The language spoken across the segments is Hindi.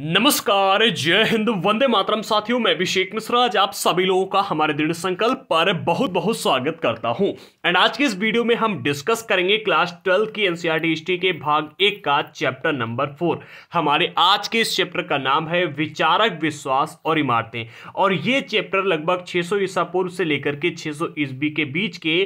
नमस्कार जय हिंद वंदे मातरम साथियों मैं अभिषेक मिश्रा आज आप सभी लोगों का हमारे दृढ़ संकल्प पर बहुत बहुत स्वागत करता हूं एंड आज के इस वीडियो में हम डिस्कस करेंगे क्लास ट्वेल्थ की एनसीआर हिस्ट्री e के भाग एक का चैप्टर नंबर फोर हमारे आज के इस चैप्टर का नाम है विचारक विश्वास और इमारतें और ये चैप्टर लगभग छह सौ ईसा पूर्व से लेकर के छह सौ ईस्वी के बीच के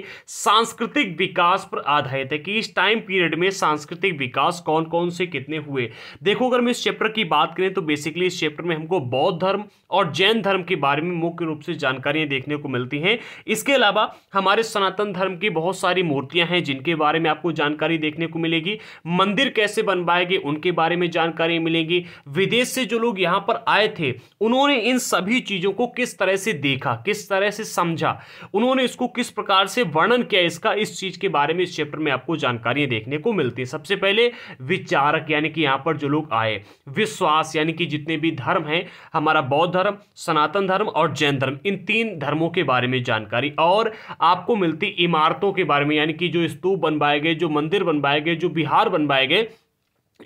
सांस्कृतिक विकास पर आधारित है कि इस टाइम पीरियड में सांस्कृतिक विकास कौन कौन से कितने हुए देखो अगर मैं इस चैप्टर की बात करें तो बेसिकली इस चैप्टर में हमको बौद्ध धर्म और जैन धर्म के बारे में मुख्य रूप से जानकारियां देखने को मिलती हैं इसके अलावा हमारे सनातन धर्म की बहुत सारी मूर्तियां हैं जिनके बारे में आपको जानकारी देखने को मिलेगी मंदिर कैसे बनवाए गए उनके बारे में जानकारी मिलेगी विदेश से जो लोग यहाँ पर आए थे उन्होंने इन सभी चीज़ों को किस तरह से देखा किस तरह से समझा उन्होंने इसको किस प्रकार से वर्णन किया इसका इस चीज़ के बारे में इस चैप्टर में आपको जानकारियाँ देखने को मिलती हैं सबसे पहले विचारक यानी कि यहाँ पर जो लोग आए विश्वास यानी कि जितने भी धर्म हैं हमारा बौद्ध धर्म सनातन धर्म और जैन धर्म इन तीन धर्मों के बारे में जानकारी और आपको मिलती इमारतों के बारे में यानी कि जो स्तूप बनवाए गए जो मंदिर बनवाए गए जो बिहार बनवाए गए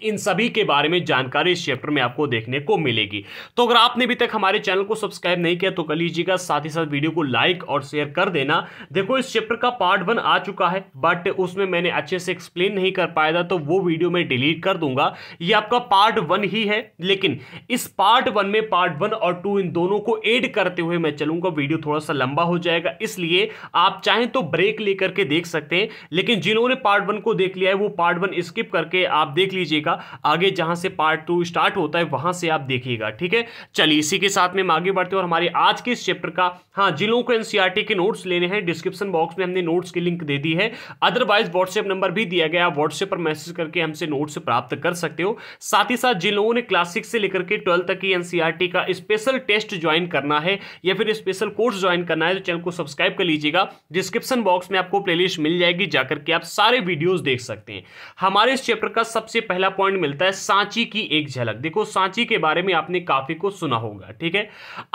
इन सभी के बारे में जानकारी इस चैप्टर में आपको देखने को मिलेगी तो अगर आपने अभी तक हमारे चैनल को सब्सक्राइब नहीं किया तो कर लीजिएगा साथ ही साथ वीडियो को लाइक और शेयर कर देना देखो इस चैप्टर का पार्ट वन आ चुका है बट उसमें मैंने अच्छे से एक्सप्लेन नहीं कर पाया था तो वो वीडियो मैं डिलीट कर दूंगा ये आपका पार्ट वन ही है लेकिन इस पार्ट वन में पार्ट वन और टू इन दोनों को एड करते हुए मैं चलूंगा वीडियो थोड़ा सा लंबा हो जाएगा इसलिए आप चाहें तो ब्रेक लेकर के देख सकते हैं लेकिन जिन्होंने पार्ट वन को देख लिया है वो पार्ट वन स्किप करके आप देख लीजिएगा देखिएगा आगे जहां से पार्ट टू स्टार्ट होता है वहां से आप देखिएगा ठीक है चलिए इसी के साथ में आगे बढ़ते हैं और हमारे आज के इस चैप्टर का हाँ जिलों को एनसीआरटी e के नोट्स लेने हैं डिस्क्रिप्शन बॉक्स में हमने नोट्स की लिंक दे दी है अदरवाइज व्हाट्सएप नंबर भी दिया गया व्हाट्सएप पर मैसेज करके हमसे नोट्स प्राप्त कर सकते हो साथ ही साथ जिन लोगों ने क्लासिक से लेकर के ट्वेल्थ तक की एनसीआरटी e का स्पेशल टेस्ट ज्वाइन करना है या फिर स्पेशल कोर्स ज्वाइन करना है तो चैनल को सब्सक्राइब कर लीजिएगा डिस्क्रिप्शन बॉक्स में आपको प्लेलिस्ट मिल जाएगी जाकर के आप सारे वीडियोस देख सकते हैं हमारे इस चैप्टर का सबसे पहला पहला पॉइंट मिलता है सांची की एक झलक देखो सांची के बारे में आपने काफी कुछ सुना होगा ठीक है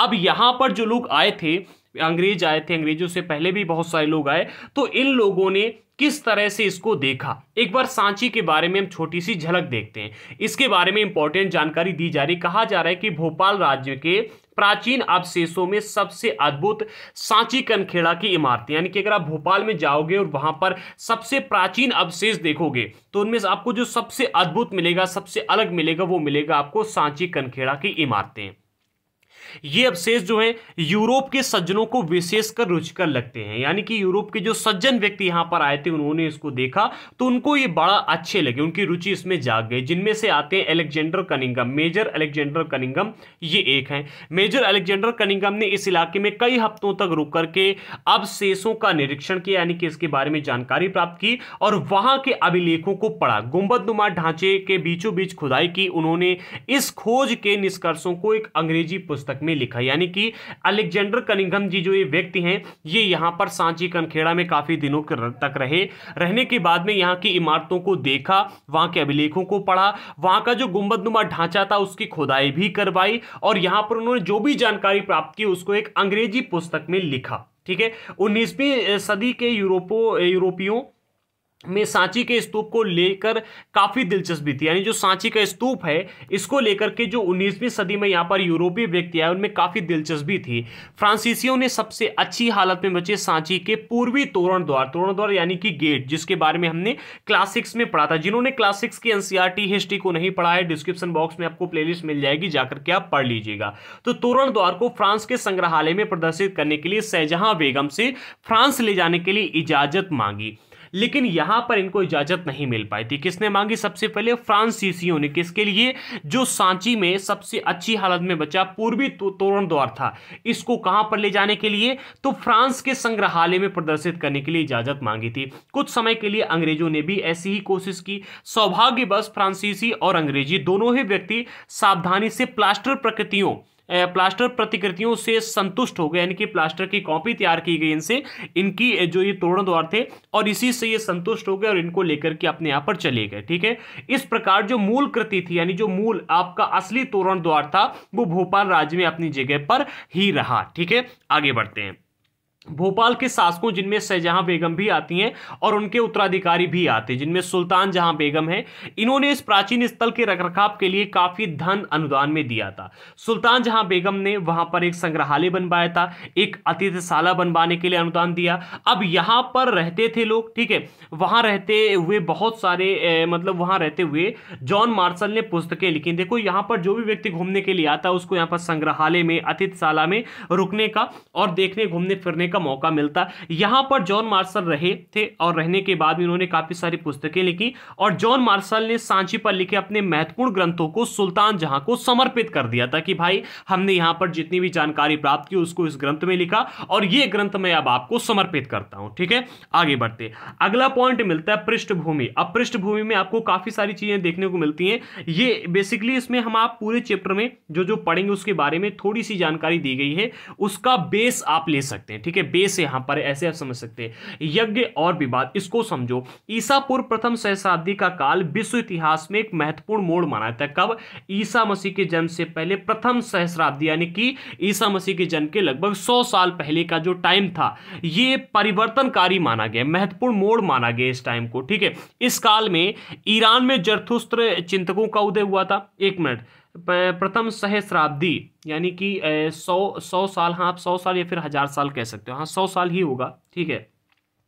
अब यहां पर जो लोग आए थे अंग्रेज आए थे अंग्रेजों से पहले भी बहुत सारे लोग आए तो इन लोगों ने किस तरह से इसको देखा एक बार सांची के बारे में हम छोटी सी झलक देखते हैं इसके बारे में इंपॉर्टेंट जानकारी दी जा रही कहा जा रहा है कि भोपाल राज्य के प्राचीन अवशेषों में सबसे अद्भुत सांची कनखेड़ा की इमारतें यानी कि अगर आप भोपाल में जाओगे और वहां पर सबसे प्राचीन अवशेष देखोगे तो उनमें से आपको जो सबसे अद्भुत मिलेगा सबसे अलग मिलेगा वो मिलेगा आपको सांची कनखेड़ा की इमारतें ये अवशेष जो है यूरोप के सज्जनों को विशेषकर रुचकर लगते हैं यानी कि यूरोप के जो सज्जन व्यक्ति यहां पर आए थे उन्होंने इसको देखा तो उनको ये बड़ा अच्छे लगे उनकी रुचि इसमें जाग गई जिनमें से आते हैं Alexander Cunningham major Alexander Cunningham ये एक हैं मेजर अलेक्जेंडर कनिंगम ने इस इलाके में कई हफ्तों तक रुक करके अवशेषों का निरीक्षण किया यानी कि इसके बारे में जानकारी प्राप्त की और वहां के अभिलेखों को पढ़ा गुंबद ढांचे के बीचों बीच खुदाई की उन्होंने इस खोज के निष्कर्षों को एक अंग्रेजी पुस्तक में लिखा यानी कि अलेक्जेंडर कनिंगम जी जो ये व्यक्ति हैं ये यहाँ पर सांची कनखेड़ा में काफ़ी दिनों तक रहे रहने के बाद में यहाँ की इमारतों को देखा वहाँ के अभिलेखों को पढ़ा वहाँ का जो गुम्बदनुमा ढांचा था उसकी खुदाई भी करवाई और यहाँ पर उन्होंने जो भी जानकारी प्राप्त की उसको एक अंग्रेजी पुस्तक में लिखा ठीक है उन्नीसवीं सदी के यूरोपो यूरोपियों में सांची के स्तूप को लेकर काफ़ी दिलचस्पी थी यानी जो सांची का स्तूप है इसको लेकर के जो 19वीं सदी में यहाँ पर यूरोपीय व्यक्ति आए उनमें काफ़ी दिलचस्पी थी फ्रांसीसियों ने सबसे अच्छी हालत में बचे सांची के पूर्वी तोरण द्वार तोरण द्वार यानी कि गेट जिसके बारे में हमने क्लासिक्स में पढ़ा था जिन्होंने क्लासिक्स की एनसीआरटी हिस्ट्री को नहीं पढ़ा है डिस्क्रिप्शन बॉक्स में आपको प्ले मिल जाएगी जाकर के आप पढ़ लीजिएगा तो तोरण द्वार को फ्रांस के संग्रहालय में प्रदर्शित करने के लिए शहजहां बेगम से फ्रांस ले जाने के लिए इजाजत मांगी लेकिन यहां पर इनको इजाज़त नहीं मिल पाई थी किसने मांगी सबसे पहले फ्रांसीसियों ने किसके लिए जो सांची में सबसे अच्छी हालत में बचा पूर्वी तो, तोरण द्वार था इसको कहाँ पर ले जाने के लिए तो फ्रांस के संग्रहालय में प्रदर्शित करने के लिए इजाज़त मांगी थी कुछ समय के लिए अंग्रेजों ने भी ऐसी ही कोशिश की सौभाग्यवश फ्रांसीसी और अंग्रेजी दोनों ही व्यक्ति सावधानी से प्लास्टर प्रकृतियों प्लास्टर प्रतिकृतियों से संतुष्ट हो गए यानी कि प्लास्टर की कॉपी तैयार की गई इनसे इनकी जो ये तोरण द्वार थे और इसी से ये संतुष्ट हो गए और इनको लेकर के अपने यहाँ पर चले गए ठीक है इस प्रकार जो मूल कृति थी यानी जो मूल आपका असली तोरण द्वार था वो भोपाल राज्य में अपनी जगह पर ही रहा ठीक है आगे बढ़ते हैं भोपाल के शासकों जिनमें शहजहां बेगम भी आती हैं और उनके उत्तराधिकारी भी आते हैं जिनमें सुल्तान जहां बेगम है इन्होंने इस प्राचीन स्थल के रखरखाव के लिए काफ़ी धन अनुदान में दिया था सुल्तान जहां बेगम ने वहां पर एक संग्रहालय बनवाया था एक अतिथिशाला बनवाने के लिए अनुदान दिया अब यहां पर रहते थे लोग ठीक है वहां रहते हुए बहुत सारे ए, मतलब वहाँ रहते हुए जॉन मार्शल ने पुस्तकें लिखी देखो यहाँ पर जो भी व्यक्ति घूमने के लिए आता है उसको यहाँ पर संग्रहालय में अतिथिशाला में रुकने का और देखने घूमने फिरने का मौका मिलता यहाँ पर जॉन मार्शल रहे थे और रहने के बाद भी उन्होंने काफ़ी सारी पुस्तकें लिखी और जॉन मार्शल ने सांची पर लिखे अपने महत्वपूर्ण ग्रंथों को सुल्तान जहां को समर्पित कर दिया था कि भाई हमने यहाँ पर जितनी भी जानकारी प्राप्त की उसको इस ग्रंथ में लिखा और ये ग्रंथ मैं अब आपको समर्पित करता हूँ ठीक है आगे बढ़ते अगला पॉइंट मिलता है पृष्ठभूमि अब पृष्ठभूमि में आपको काफ़ी सारी चीज़ें देखने को मिलती हैं ये बेसिकली इसमें हम आप पूरे चैप्टर में जो जो पढ़ेंगे उसके बारे में थोड़ी सी जानकारी दी गई है उसका बेस आप ले सकते हैं ठीक है के बेस यहां पर ऐसे आप समझ सकते हैं यज्ञ और विवाद इसको समझो ईसापुर प्रथम सहस्राब्दी का काल विश्व इतिहास में एक महत्वपूर्ण मोड़ माना जाता है कब ईसा मसीह के जन्म से पहले प्रथम सहस्राब्दी यानी कि ईसा मसीह के जन्म के लगभग सौ साल पहले का जो टाइम था यह परिवर्तनकारी माना गया महत्वपूर्ण मोड़ माना गया इस टाइम को ठीक है इस काल में ईरान में जरथुस्त्र चिंतकों का उदय हुआ था एक मिनट प्रथम सहस्राब्दी यानी कि सौ सौ साल हाँ आप सौ साल या फिर हज़ार साल कह सकते हो हाँ सौ साल ही होगा ठीक है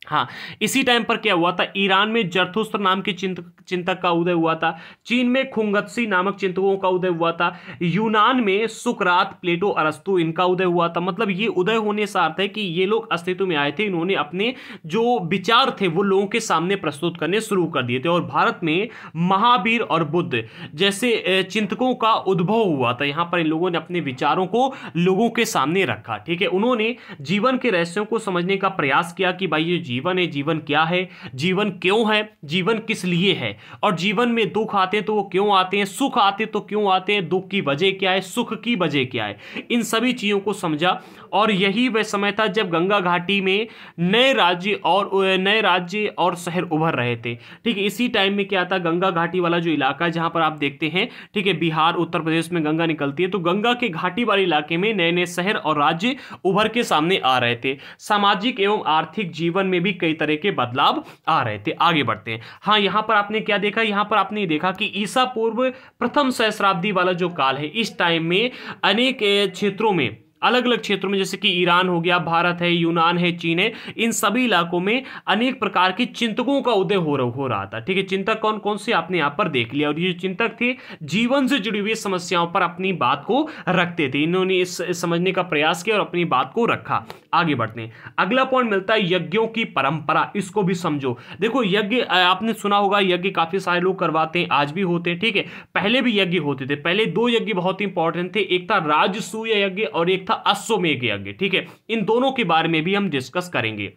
हाँ इसी टाइम पर क्या हुआ था ईरान में जरथुस्त्र नाम के चिंतक चिंतक का उदय हुआ था चीन में खुंगत्सी नामक चिंतकों का उदय हुआ था यूनान में सुकरात प्लेटो अरस्तु इनका उदय हुआ था मतलब ये उदय होने से अर्थ है कि ये लोग अस्तित्व में आए थे इन्होंने अपने जो विचार थे वो लोगों के सामने प्रस्तुत करने शुरू कर दिए थे और भारत में महावीर और बुद्ध जैसे चिंतकों का उद्भव हुआ था यहाँ पर इन लोगों ने अपने विचारों को लोगों के सामने रखा ठीक है उन्होंने जीवन के रहस्यों को समझने का प्रयास किया कि भाई ये जीवन है जीवन क्या है जीवन क्यों है जीवन किस लिए है और जीवन में दुख आते हैं तो वो क्यों आते हैं सुख आते तो क्यों आते हैं दुख की वजह क्या है सुख की वजह क्या है इन सभी चीज़ों को समझा और यही वह समय था जब गंगा घाटी में नए राज्य और नए राज्य और शहर उभर रहे थे ठीक है इसी टाइम में क्या था गंगा घाटी वाला जो इलाका है जहाँ पर आप देखते हैं ठीक है बिहार उत्तर प्रदेश में गंगा निकलती है तो गंगा के घाटी वाले इलाके में नए नए शहर और राज्य उभर के सामने आ रहे थे सामाजिक एवं आर्थिक जीवन में भी कई तरह के बदलाव आ रहे थे आगे बढ़ते हैं हाँ यहाँ पर आपने क्या देखा यहाँ पर आपने देखा कि ईसा पूर्व प्रथम सहस्राब्दी वाला जो काल है इस टाइम में अनेक क्षेत्रों में अलग अलग क्षेत्रों में जैसे कि ईरान हो गया भारत है यूनान है चीन है इन सभी इलाकों में अनेक प्रकार के चिंतकों का उदय हो रहा हो रहा था ठीक है चिंतक कौन कौन से आपने यहाँ पर देख लिया और ये चिंतक थे जीवन से जुड़ी हुई समस्याओं पर अपनी बात को रखते थे इन्होंने इस समझने का प्रयास किया और अपनी बात को रखा आगे बढ़ते हैं अगला पॉइंट मिलता है यज्ञों की परंपरा इसको भी समझो देखो यज्ञ आपने सुना होगा यज्ञ काफी सारे लोग करवाते हैं आज भी होते हैं ठीक है पहले भी यज्ञ होते थे पहले दो यज्ञ बहुत इंपॉर्टेंट थे एक था राजसूय यज्ञ और एक था अश्वमेघ यज्ञ ठीक है इन दोनों के बारे में भी हम डिस्कस करेंगे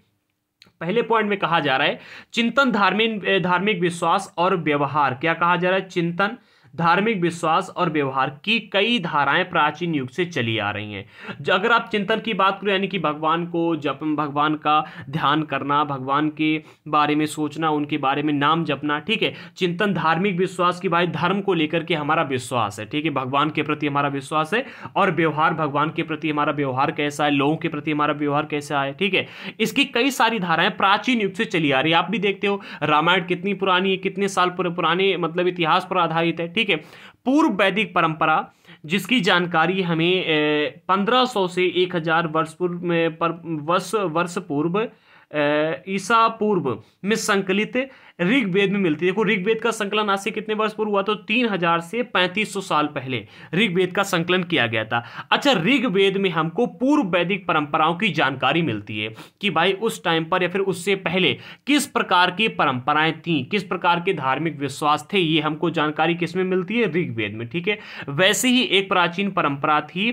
पहले पॉइंट में कहा जा रहा है चिंतन धार्मिक धार्मिक विश्वास और व्यवहार क्या कहा जा रहा है चिंतन धार्मिक विश्वास और व्यवहार की कई धाराएं प्राचीन युग से चली आ रही हैं अगर आप चिंतन की बात करो यानी कि भगवान को जप भगवान का ध्यान करना भगवान के बारे में सोचना उनके बारे में नाम जपना ठीक है चिंतन धार्मिक विश्वास की भाई धर्म को लेकर के हमारा विश्वास है ठीक है भगवान के प्रति हमारा विश्वास है और व्यवहार भगवान के प्रति हमारा व्यवहार कैसा है लोगों के प्रति हमारा व्यवहार कैसा है ठीक है इसकी कई सारी धाराएं प्राचीन युग से चली आ रही है आप भी देखते हो रामायण कितनी पुरानी है कितने साल पुराने मतलब इतिहास पर आधारित है ठीक ठीक है पूर्व वैदिक परंपरा जिसकी जानकारी हमें पंद्रह सौ से एक हजार वर्ष पूर्व में पर वर्ष वर्ष पूर्व ईसा पूर्व में संकलित ऋग्वेद में मिलती है देखो ऋग्वेद का संकलन आज से कितने वर्ष पूर्व हुआ तो तीन हजार से पैंतीस सौ साल पहले ऋग्वेद का संकलन किया गया था अच्छा ऋग्वेद में हमको पूर्व वैदिक परंपराओं की जानकारी मिलती है कि भाई उस टाइम पर या फिर उससे पहले किस प्रकार की परंपराएं थी किस प्रकार के धार्मिक विश्वास थे ये हमको जानकारी किसमें मिलती है ऋग्वेद में ठीक है वैसे ही एक प्राचीन परंपरा थी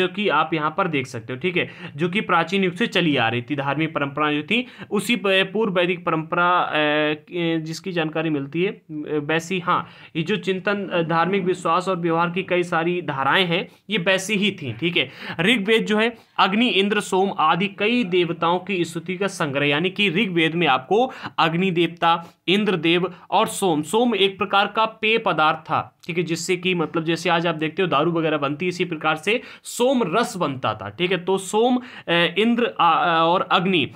जो कि आप यहां पर देख सकते हो ठीक है जो कि प्राचीन युग से चली आ रही थी धार्मिक परंपरा जो थी उसी पूर्व वैदिक परंपरा जिसकी जानकारी मिलती है वैसी हाँ ये जो चिंतन धार्मिक विश्वास और व्यवहार की कई सारी धाराएं हैं ये वैसी ही थी ठीक है ऋग्वेद जो है अग्नि इंद्र सोम आदि कई देवताओं की स्तुति का संग्रह यानी कि ऋग्वेद में आपको अग्नि देवता देव और सोम सोम एक प्रकार का पेय पदार्थ था ठीक है जिससे कि मतलब जैसे आज आप देखते हो दारू वगैरह बनती इसी प्रकार से सोम रस बनता था ठीक है तो सोम इंद्र और अग्नि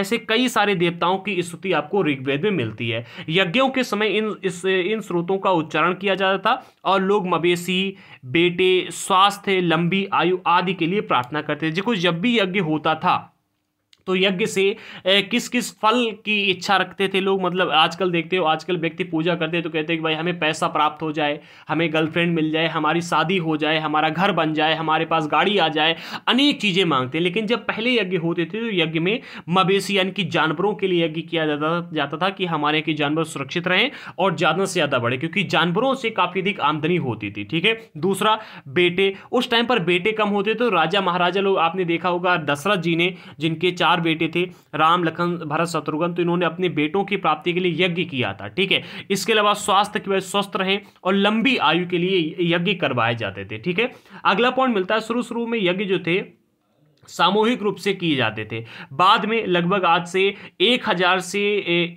ऐसे कई सारे देवताओं की स्तुति आपको ऋग्वेद में मिलती है यज्ञों के समय इन इस इन स्रोतों का उच्चारण किया जाता था और लोग मवेशी बेटे स्वास्थ्य लंबी आयु आदि के लिए प्रार्थना करते थे देखो जब भी यज्ञ होता था तो यज्ञ से किस किस फल की इच्छा रखते थे लोग मतलब आजकल देखते हो आजकल व्यक्ति पूजा करते हैं तो कहते हैं कि भाई हमें पैसा प्राप्त हो जाए हमें गर्लफ्रेंड मिल जाए हमारी शादी हो जाए हमारा घर बन जाए हमारे पास गाड़ी आ जाए अनेक चीज़ें मांगते हैं लेकिन जब पहले यज्ञ होते थे तो यज्ञ में मवेशी यानी कि जानवरों के लिए यज्ञ किया जाता जाता था कि हमारे के जानवर सुरक्षित रहें और ज़्यादा से ज़्यादा बढ़े क्योंकि जानवरों से काफ़ी अधिक आमदनी होती थी ठीक है दूसरा बेटे उस टाइम पर बेटे कम होते तो राजा महाराजा लोग आपने देखा होगा दशरथ जी ने जिनके चार चार बेटे थे राम लखन भरत शत्रुघ्न तो इन्होंने अपने बेटों की प्राप्ति के लिए यज्ञ किया था ठीक है इसके अलावा स्वास्थ्य की वजह स्वस्थ रहे और लंबी आयु के लिए यज्ञ करवाए जाते थे ठीक है अगला पॉइंट मिलता है शुरू शुरू में यज्ञ जो थे सामूहिक रूप से किए जाते थे बाद में लगभग आज से 1000 से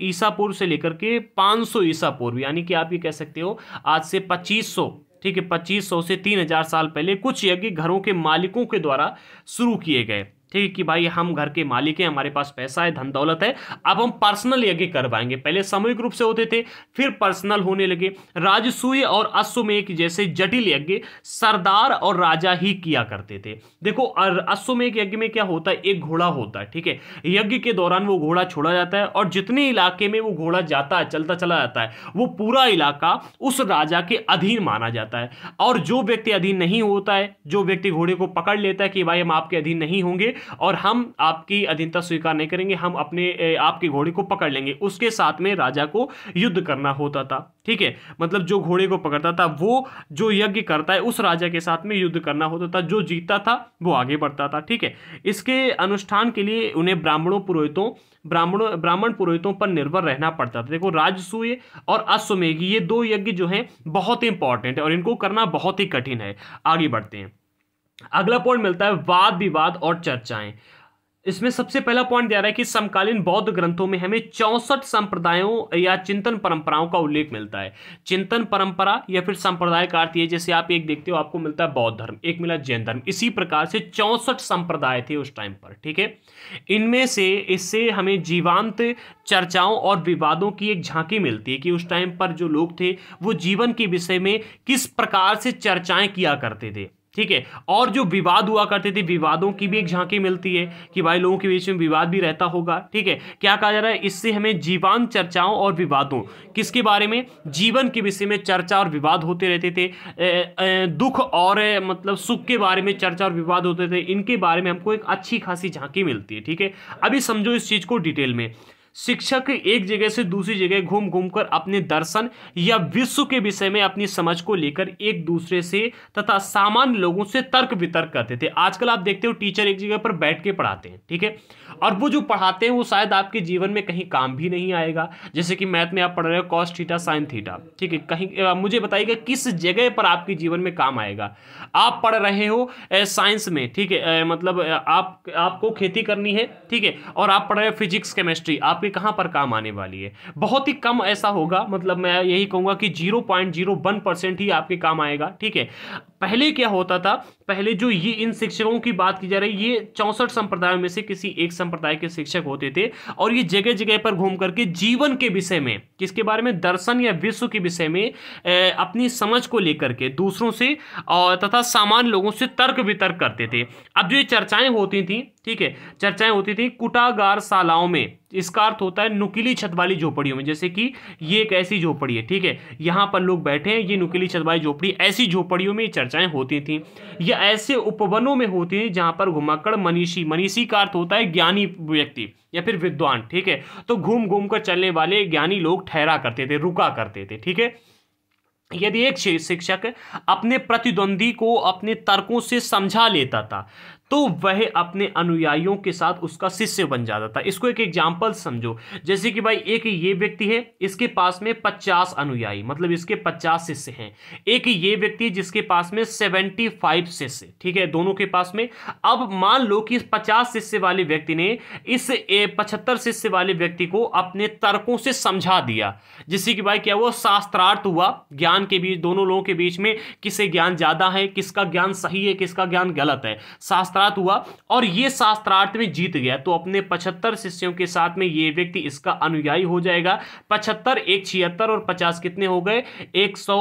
ईसा पूर्व से लेकर के 500 ईसा पूर्व यानी कि आप ये कह सकते हो आज से 2500 ठीक है 2500 से 3000 साल पहले कुछ यज्ञ घरों के मालिकों के द्वारा शुरू किए गए ठीक है कि भाई हम घर के मालिक हैं हमारे पास पैसा है धन दौलत है अब हम पर्सनल यज्ञ करवाएंगे पहले सामूहिक रूप से होते थे फिर पर्सनल होने लगे राजसूय और अश्वमेघ जैसे जटिल यज्ञ सरदार और राजा ही किया करते थे देखो अश्वमेघ यज्ञ में क्या होता है एक घोड़ा होता है ठीक है यज्ञ के दौरान वो घोड़ा छोड़ा जाता है और जितने इलाके में वो घोड़ा जाता है चलता चला जाता है वो पूरा इलाका उस राजा के अधीन माना जाता है और जो व्यक्ति अधीन नहीं होता है जो व्यक्ति घोड़े को पकड़ लेता है कि भाई हम आपके अधीन नहीं होंगे और हम आपकी अधीनता स्वीकार नहीं करेंगे हम अपने आपके घोड़े को पकड़ लेंगे उसके साथ में राजा को युद्ध करना होता था ठीक है मतलब जो घोड़े को पकड़ता था वो जो यज्ञ करता है उस राजा के साथ में युद्ध करना होता था जो जीतता था वो आगे बढ़ता था ठीक है इसके अनुष्ठान के लिए उन्हें ब्राह्मणों पुरोहितों ब्राह्मणों ब्राह्मण पुरोहितों पर निर्भर रहना पड़ता था देखो राजसूय और अश्वमेघी ये दो यज्ञ जो हैं बहुत इंपॉर्टेंट है और इनको करना बहुत ही कठिन है आगे बढ़ते हैं अगला पॉइंट मिलता है वाद विवाद और चर्चाएं इसमें सबसे पहला पॉइंट दिया रहा है कि समकालीन बौद्ध ग्रंथों में हमें चौसठ संप्रदायों या चिंतन परंपराओं का उल्लेख मिलता है चिंतन परंपरा या फिर संप्रदाय का अर्थ ये जैसे आप एक देखते हो आपको मिलता है बौद्ध धर्म एक मिला जैन धर्म इसी प्रकार से चौसठ संप्रदाय थे उस टाइम पर ठीक है इनमें से इससे हमें जीवांत चर्चाओं और विवादों की एक झांकी मिलती है कि उस टाइम पर जो लोग थे वो जीवन के विषय में किस प्रकार से चर्चाएं किया करते थे ठीक है और जो विवाद हुआ करते थे विवादों की भी एक झांकी मिलती है कि भाई लोगों के बीच में विवाद भी रहता होगा ठीक है क्या कहा जा रहा है इससे हमें जीवान चर्चाओं और विवादों किसके बारे में जीवन के विषय में चर्चा और विवाद होते रहते थे ए, ए, दुख और ए, मतलब सुख के बारे में चर्चा और विवाद होते थे इनके बारे में हमको एक अच्छी खासी झांकी मिलती है ठीक है अभी समझो इस चीज़ को डिटेल में शिक्षक एक जगह से दूसरी जगह घूम घूम कर अपने दर्शन या विश्व के विषय में अपनी समझ को लेकर एक दूसरे से तथा सामान्य लोगों से तर्क वितर्क करते थे आजकल आप देखते हो टीचर एक जगह पर बैठ के पढ़ाते हैं ठीक है और वो जो पढ़ाते हैं वो शायद आपके जीवन में कहीं काम भी नहीं आएगा जैसे कि मैथ में आप पढ़ रहे हो कॉस थीटा साइन थीटा ठीक है कहीं मुझे बताइएगा किस जगह पर आपके जीवन में काम आएगा आप पढ़ रहे हो साइंस में ठीक है मतलब आप आपको खेती करनी है ठीक है और आप पढ़ रहे हो फिजिक्स केमिस्ट्री आपके कहाँ पर काम आने वाली है बहुत ही कम ऐसा होगा मतलब मैं यही कहूँगा कि zero point zero one percent ही आपके काम आएगा ठीक है पहले क्या होता था पहले जो ये इन शिक्षकों की बात की जा रही है ये चौंसठ संप्रदायों में से किसी एक संप्रदाय के शिक्षक होते थे और ये जगह जगह पर घूम करके जीवन के विषय में किसके बारे में दर्शन या विश्व के विषय में ए, अपनी समझ को लेकर के दूसरों से और तथा सामान्य लोगों से तर्क वितर्क करते थे अब जो ये चर्चाएँ होती थी ठीक है चर्चाएँ होती थी कुटागार शालाओं में इसका अर्थ होता है नुकीली छत वाली झोपड़ियों में जैसे कि ये एक ऐसी झोपड़ी है ठीक है यहाँ पर लोग बैठे हैं ये नुकीली छत वाली झोपड़ी ऐसी झोपड़ियों में चर्चाएं होती थी या ऐसे उपवनों में होती थी जहाँ पर घुमाकड़ मनीषी मनीषी का अर्थ होता है ज्ञानी व्यक्ति या फिर विद्वान ठीक है तो घूम घूम कर चलने वाले ज्ञानी लोग ठहरा करते थे रुका करते थे ठीक है यदि एक शिक्षक अपने प्रतिद्वंदी को अपने तर्कों से समझा लेता था तो वह अपने अनुयायियों के साथ उसका शिष्य बन जाता था इसको एक एग्जाम्पल समझो जैसे कि भाई एक ये व्यक्ति है इसके पास में पचास अनुयायी मतलब इसके पचास शिष्य हैं एक ये व्यक्ति जिसके पास में सेवेंटी फाइव शिष्य ठीक है दोनों के पास में अब मान लो कि पचास शिष्य वाले व्यक्ति ने इस पचहत्तर शिष्य वाले व्यक्ति को अपने तर्कों से समझा दिया जिससे कि भाई क्या हुआ शास्त्रार्थ हुआ ज्ञान के बीच दोनों लोगों के बीच में किसे ज्ञान ज्यादा है किसका ज्ञान सही है किसका ज्ञान गलत है शास्त्र शास्त्रार्थ हुआ और ये शास्त्रार्थ में जीत गया तो अपने पचहत्तर शिष्यों के साथ में ये व्यक्ति इसका अनुयायी हो जाएगा पचहत्तर एक छिहत्तर और पचास कितने हो गए एक सौ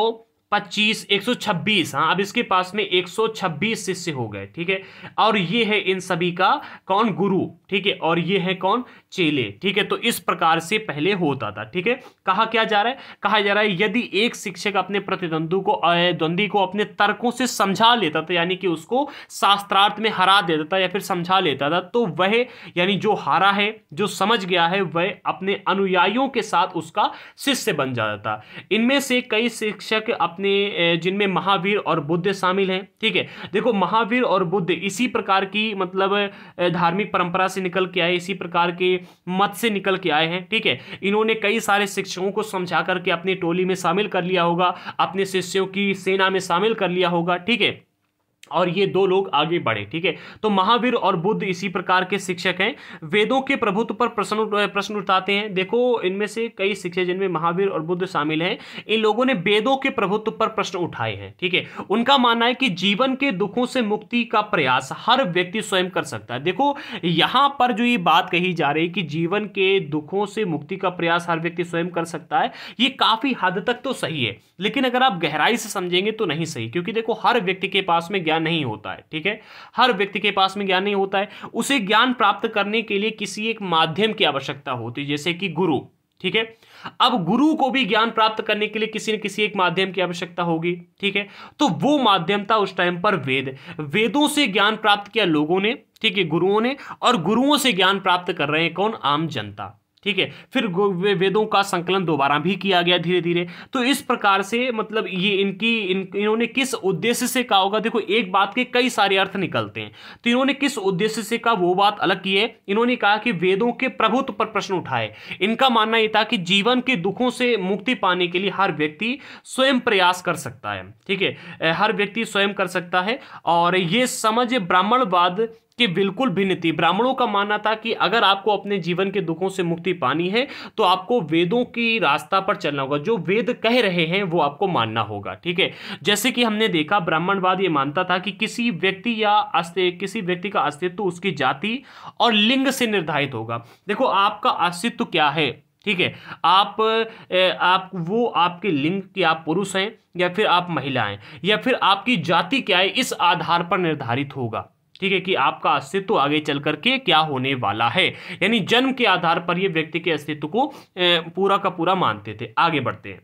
पच्चीस एक सौ छब्बीस हाँ अब इसके पास में एक सौ छब्बीस शिष्य हो गए ठीक है और ये है इन सभी का कौन गुरु ठीक है और ये है कौन चेले ठीक है तो इस प्रकार से पहले होता था ठीक है कहा क्या जा रहा है कहा जा रहा है यदि एक शिक्षक अपने प्रतिद्वंदु को द्वंदी को अपने तर्कों से समझा लेता था यानी कि उसको शास्त्रार्थ में हरा देता था या फिर समझा लेता था तो वह यानी जो हारा है जो समझ गया है वह अपने अनुयायियों के साथ उसका शिष्य बन जाता था इनमें से कई शिक्षक अपने जिनमें महावीर और बुद्ध शामिल हैं ठीक है देखो महावीर और बुद्ध इसी प्रकार की मतलब धार्मिक परंपरा से निकल के आए इसी प्रकार के मत से निकल के आए हैं ठीक है इन्होंने कई सारे शिक्षकों को समझा करके अपनी टोली में शामिल कर लिया होगा अपने शिष्यों की सेना में शामिल कर लिया होगा ठीक है और ये दो लोग आगे बढ़े ठीक है तो महावीर और बुद्ध इसी प्रकार के शिक्षक हैं वेदों के प्रभुत्व पर प्रश्न प्रश्न उठाते हैं देखो इनमें से कई शिक्षक जिनमें महावीर और बुद्ध शामिल हैं इन लोगों ने वेदों के प्रभुत्व पर प्रश्न उठाए हैं ठीक है उनका मानना है कि जीवन के दुखों से मुक्ति का प्रयास हर व्यक्ति स्वयं कर सकता है देखो यहां पर जो ये बात कही जा रही है कि जीवन के दुखों से मुक्ति का प्रयास हर व्यक्ति स्वयं कर सकता है ये काफी हद तक तो सही है लेकिन अगर आप गहराई से समझेंगे तो नहीं सही क्योंकि देखो हर व्यक्ति के पास में ज्ञान नहीं होता है ठीक है हर व्यक्ति के पास में ज्ञान नहीं होता है उसे ज्ञान प्राप्त करने के लिए किसी एक माध्यम की आवश्यकता होती है जैसे कि गुरु ठीक है अब गुरु को भी ज्ञान प्राप्त करने के लिए किसी न किसी एक माध्यम की आवश्यकता होगी ठीक है तो वो माध्यम था उस टाइम पर वेद वेदों से ज्ञान प्राप्त किया लोगों ने ठीक है गुरुओं ने और गुरुओं से ज्ञान प्राप्त कर रहे हैं कौन आम जनता ठीक है फिर वेदों का संकलन दोबारा भी किया गया धीरे धीरे तो इस प्रकार से मतलब ये इनकी इन इन्होंने किस उद्देश्य से कहा होगा देखो एक बात के कई सारे अर्थ निकलते हैं तो इन्होंने किस उद्देश्य से कहा वो बात अलग की है इन्होंने कहा कि वेदों के प्रभुत्व पर प्रश्न उठाए इनका मानना यह था कि जीवन के दुखों से मुक्ति पाने के लिए हर व्यक्ति स्वयं प्रयास कर सकता है ठीक है हर व्यक्ति स्वयं कर सकता है और ये समझ ब्राह्मणवाद कि बिल्कुल भिन्न थी ब्राह्मणों का मानना था कि अगर आपको अपने जीवन के दुखों से मुक्ति पानी है तो आपको वेदों की रास्ता पर चलना होगा जो वेद कह रहे हैं वो आपको मानना होगा ठीक है जैसे कि हमने देखा ब्राह्मणवाद ये मानता था कि किसी व्यक्ति या अस्तित्व किसी व्यक्ति का अस्तित्व उसकी जाति और लिंग से निर्धारित होगा देखो आपका अस्तित्व क्या है ठीक है आप आप वो आपके लिंग कि आप पुरुष हैं या फिर आप महिला हैं या फिर आपकी जाति क्या है इस आधार पर निर्धारित होगा ठीक है कि आपका अस्तित्व आगे चल करके क्या होने वाला है यानी जन्म के आधार पर ये व्यक्ति के अस्तित्व को पूरा का पूरा मानते थे आगे बढ़ते हैं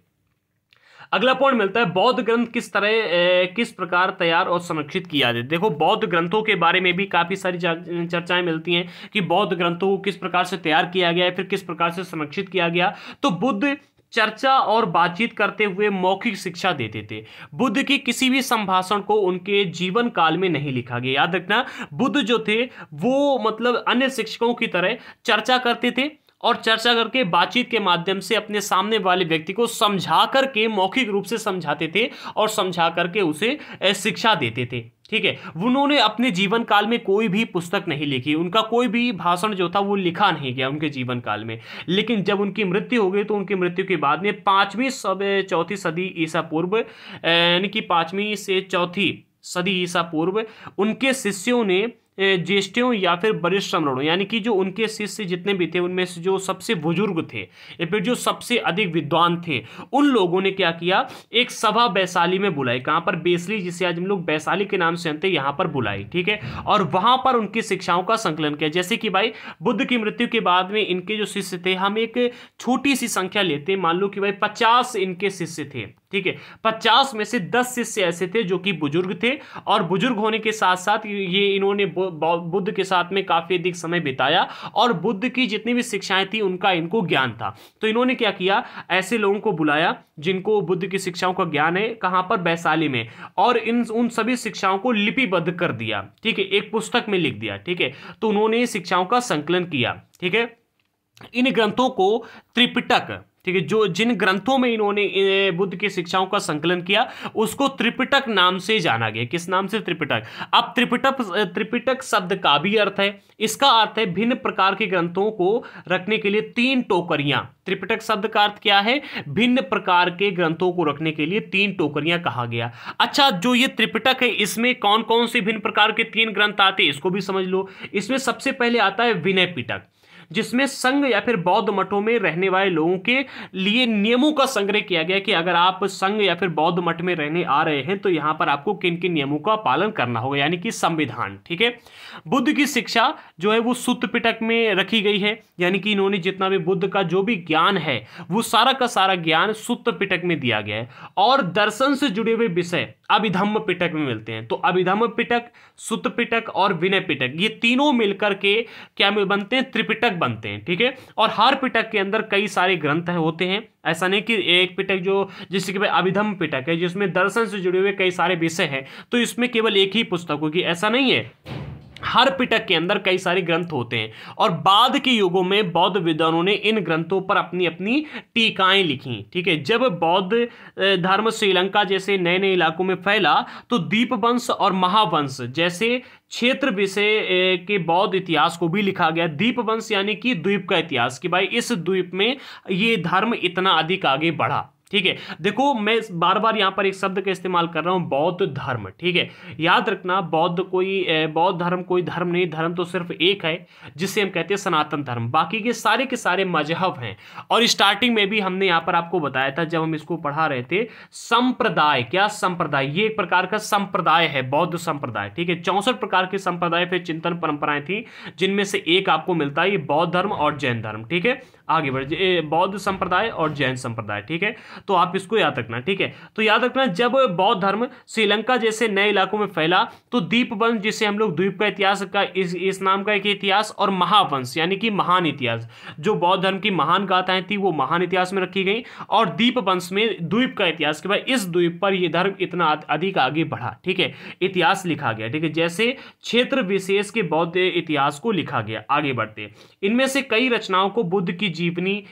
अगला पॉइंट मिलता है बौद्ध ग्रंथ किस तरह ए, किस प्रकार तैयार और संरक्षित किया जाए देखो बौद्ध ग्रंथों के बारे में भी काफ़ी सारी चर्चाएं मिलती हैं कि बौद्ध ग्रंथों को किस प्रकार से तैयार किया गया है फिर किस प्रकार से संरक्षित किया गया तो बुद्ध चर्चा और बातचीत करते हुए मौखिक शिक्षा देते थे बुद्ध के किसी भी संभाषण को उनके जीवन काल में नहीं लिखा गया याद रखना बुद्ध जो थे वो मतलब अन्य शिक्षकों की तरह चर्चा करते थे और चर्चा करके बातचीत के माध्यम से अपने सामने वाले व्यक्ति को समझा करके मौखिक रूप से समझाते थे और समझा करके उसे शिक्षा देते थे ठीक है उन्होंने अपने जीवन काल में कोई भी पुस्तक नहीं लिखी उनका कोई भी भाषण जो था वो लिखा नहीं गया उनके जीवन काल में लेकिन जब उनकी मृत्यु हो गई तो उनकी मृत्यु के बाद में पाँचवीं सब चौथी सदी ईसा पूर्व यानी कि पाँचवीं से चौथी सदी ईसा पूर्व उनके शिष्यों ने ज्येष्ठियों या फिर वरिष्ठ श्रमणों यानी कि जो उनके शिष्य जितने भी थे उनमें से जो सबसे बुजुर्ग थे या फिर जो सबसे अधिक विद्वान थे उन लोगों ने क्या किया एक सभा वैशाली में बुलाई कहाँ पर बेसली जिसे आज हम लोग वैशाली के नाम से जानते हैं यहाँ पर बुलाई ठीक है और वहाँ पर उनकी शिक्षाओं का संकलन किया जैसे कि भाई बुद्ध की मृत्यु के बाद में इनके जो शिष्य थे हम एक छोटी सी संख्या लेते हैं मान लो कि भाई पचास इनके शिष्य थे ठीक है पचास में से दस शिष्य ऐसे थे जो कि बुजुर्ग थे और बुजुर्ग होने के साथ साथ ये इन्होंने बुद्ध के साथ में काफ़ी अधिक समय बिताया और बुद्ध की जितनी भी शिक्षाएं थी उनका इनको ज्ञान था तो इन्होंने क्या किया ऐसे लोगों को बुलाया जिनको बुद्ध की शिक्षाओं का ज्ञान है कहां पर वैशाली में और इन उन सभी शिक्षाओं को लिपिबद्ध कर दिया ठीक है एक पुस्तक में लिख दिया ठीक है तो उन्होंने शिक्षाओं का संकलन किया ठीक है इन ग्रंथों को त्रिपिटक ठीक है जो जिन ग्रंथों में इन्होंने बुद्ध की शिक्षाओं का संकलन किया उसको त्रिपिटक नाम से जाना गया किस नाम से त्रिपिटक अब त्रिपिटक त्रिपिटक शब्द का भी अर्थ है इसका अर्थ है भिन्न प्रकार के ग्रंथों को रखने के लिए तीन टोकरियां त्रिपिटक शब्द का अर्थ क्या है भिन्न प्रकार के ग्रंथों को रखने के लिए तीन टोकरियां कहा गया अच्छा जो ये त्रिपिटक है इसमें कौन कौन से भिन्न प्रकार के तीन ग्रंथ आते हैं इसको भी समझ लो इसमें सबसे पहले आता है विनय पिटक जिसमें संघ या फिर बौद्ध मठों में रहने वाले लोगों के लिए नियमों का संग्रह किया गया कि अगर आप संघ या फिर बौद्ध मठ में रहने आ रहे हैं तो यहाँ पर आपको किन किन नियमों का पालन करना होगा यानी कि संविधान ठीक है बुद्ध की शिक्षा जो है वो सूत्र पिटक में रखी गई है यानी कि इन्होंने जितना भी बुद्ध का जो भी ज्ञान है वो सारा का सारा ज्ञान सूत्र पिटक में दिया गया है और दर्शन से जुड़े हुए विषय अभिधम्म पिटक में मिलते हैं तो अभिधम्म पिटक सुत पिटक और विनय पिटक ये तीनों मिलकर के क्या बनते हैं त्रिपिटक बनते हैं ठीक है और हर पिटक के अंदर कई सारे ग्रंथ है, होते हैं ऐसा नहीं कि एक पिटक जो जिससे कि भाई अभिधम पिटक है जिसमें दर्शन से जुड़े हुए कई सारे विषय हैं तो इसमें केवल एक ही पुस्तक होगी ऐसा नहीं है हर पिटक के अंदर कई सारे ग्रंथ होते हैं और बाद के युगों में बौद्ध विद्वानों ने इन ग्रंथों पर अपनी अपनी टीकाएं लिखी ठीक है जब बौद्ध धर्म श्रीलंका जैसे नए नए इलाकों में फैला तो दीप वंश और महावंश जैसे क्षेत्र विषय के बौद्ध इतिहास को भी लिखा गया दीपवंश वंश यानी कि द्वीप का इतिहास कि भाई इस द्वीप में ये धर्म इतना अधिक आगे बढ़ा ठीक है देखो मैं बार बार यहां पर एक शब्द का इस्तेमाल कर रहा हूं बौद्ध धर्म ठीक है याद रखना बौद्ध कोई बौद्ध धर्म कोई धर्म नहीं धर्म तो सिर्फ एक है जिसे हम कहते हैं सनातन धर्म बाकी के सारे के सारे मजहब हैं और स्टार्टिंग में भी हमने यहां पर आपको बताया था जब हम इसको पढ़ा रहे थे संप्रदाय क्या संप्रदाय ये एक प्रकार का संप्रदाय है बौद्ध संप्रदाय ठीक है चौंसठ प्रकार के संप्रदाय फिर चिंतन परंपराएं थी जिनमें से एक आपको मिलता है ये बौद्ध धर्म और जैन धर्म ठीक है आगे बढ़ बौद्ध संप्रदाय और जैन संप्रदाय ठीक है तो आप इसको याद रखना ठीक है तो याद रखना जब बौद्ध धर्म श्रीलंका जैसे नए इलाकों में फैला तो दीपवंश जिसे हम लोग द्वीप का इतिहास का इस, इस नाम का एक इतिहास और महावंश यानी कि महान इतिहास जो बौद्ध धर्म की महान गाथाएं थी वो महान इतिहास में रखी गई और दीपवंश में द्वीप का इतिहास के बाद इस द्वीप पर यह धर्म इतना अधिक आगे बढ़ा ठीक है इतिहास लिखा गया ठीक है जैसे क्षेत्र विशेष के बौद्ध इतिहास को लिखा गया आगे बढ़ते इनमें से कई रचनाओं को बुद्ध की जीवनी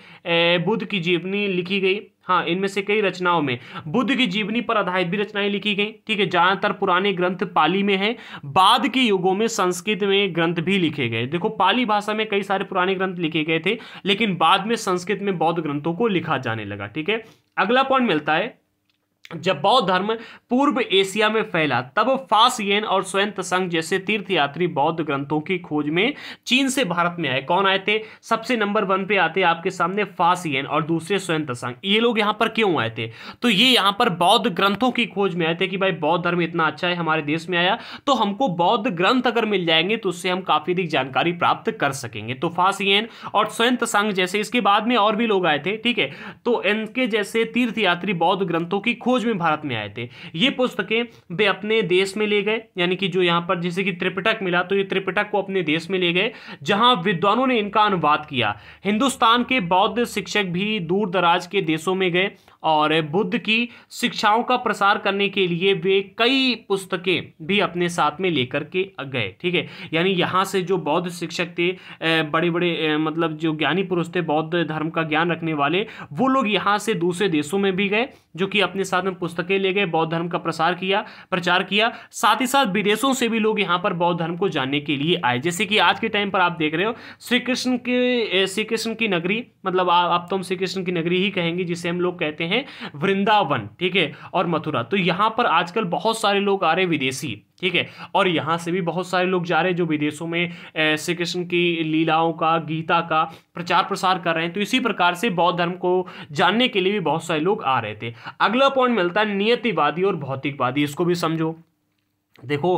बुद्ध की जीवनी लिखी गई हाँ इनमें से कई रचनाओं में बुद्ध की जीवनी पर आधारित भी रचनाएं लिखी गई ठीक है ज्यादातर पुराने ग्रंथ पाली में हैं बाद के युगों में संस्कृत में ग्रंथ भी लिखे गए देखो पाली भाषा में कई सारे पुराने ग्रंथ लिखे गए थे लेकिन बाद में संस्कृत में बौद्ध ग्रंथों को लिखा जाने लगा ठीक है अगला पॉइंट मिलता है जब बौद्ध धर्म पूर्व एशिया में फैला तब येन और स्वयं संघ जैसे तीर्थयात्री बौद्ध ग्रंथों की खोज में चीन से भारत में आए कौन आए थे सबसे नंबर वन पे आते आपके सामने येन और दूसरे स्वयं संघ ये लोग यहाँ पर क्यों आए थे तो ये यहाँ पर बौद्ध ग्रंथों की खोज में आए थे कि भाई बौद्ध धर्म इतना अच्छा है हमारे देश में आया तो हमको बौद्ध ग्रंथ अगर मिल जाएंगे तो उससे हम काफी अधिक जानकारी प्राप्त कर सकेंगे तो येन और स्वयं संघ जैसे इसके बाद में और भी लोग आए थे ठीक है तो इनके जैसे तीर्थयात्री बौद्ध ग्रंथों की खोज खोज में भारत में आए थे ये पुस्तकें वे अपने देश में ले गए यानी कि जो यहाँ पर जैसे कि त्रिपिटक मिला तो ये त्रिपिटक को अपने देश में ले गए जहाँ विद्वानों ने इनका अनुवाद किया हिंदुस्तान के बौद्ध शिक्षक भी दूर दराज के देशों में गए और बुद्ध की शिक्षाओं का प्रसार करने के लिए वे कई पुस्तकें भी अपने साथ में लेकर के गए ठीक है यानी यहाँ से जो बौद्ध शिक्षक थे बड़े बड़े मतलब जो ज्ञानी पुरुष थे बौद्ध धर्म का ज्ञान रखने वाले वो लोग यहाँ से दूसरे देशों में भी गए जो कि अपने साथ में पुस्तकें ले गए बौद्ध धर्म का प्रसार किया प्रचार किया साथ ही साथ विदेशों से भी लोग यहाँ पर बौद्ध धर्म को जानने के लिए आए जैसे कि आज के टाइम पर आप देख रहे हो श्री कृष्ण के श्री कृष्ण की नगरी मतलब आप तो हम श्री कृष्ण की नगरी ही कहेंगे जिसे हम लोग कहते हैं हैं वृंदावन ठीक है और मथुरा तो यहाँ पर आजकल बहुत सारे लोग आ रहे विदेशी ठीक है और यहाँ से भी बहुत सारे लोग जा रहे हैं जो विदेशों में श्री कृष्ण की लीलाओं का गीता का प्रचार प्रसार कर रहे हैं तो इसी प्रकार से बौद्ध धर्म को जानने के लिए भी बहुत सारे लोग आ रहे थे अगला पॉइंट मिलता है नियतिवादी और भौतिकवादी इसको भी समझो देखो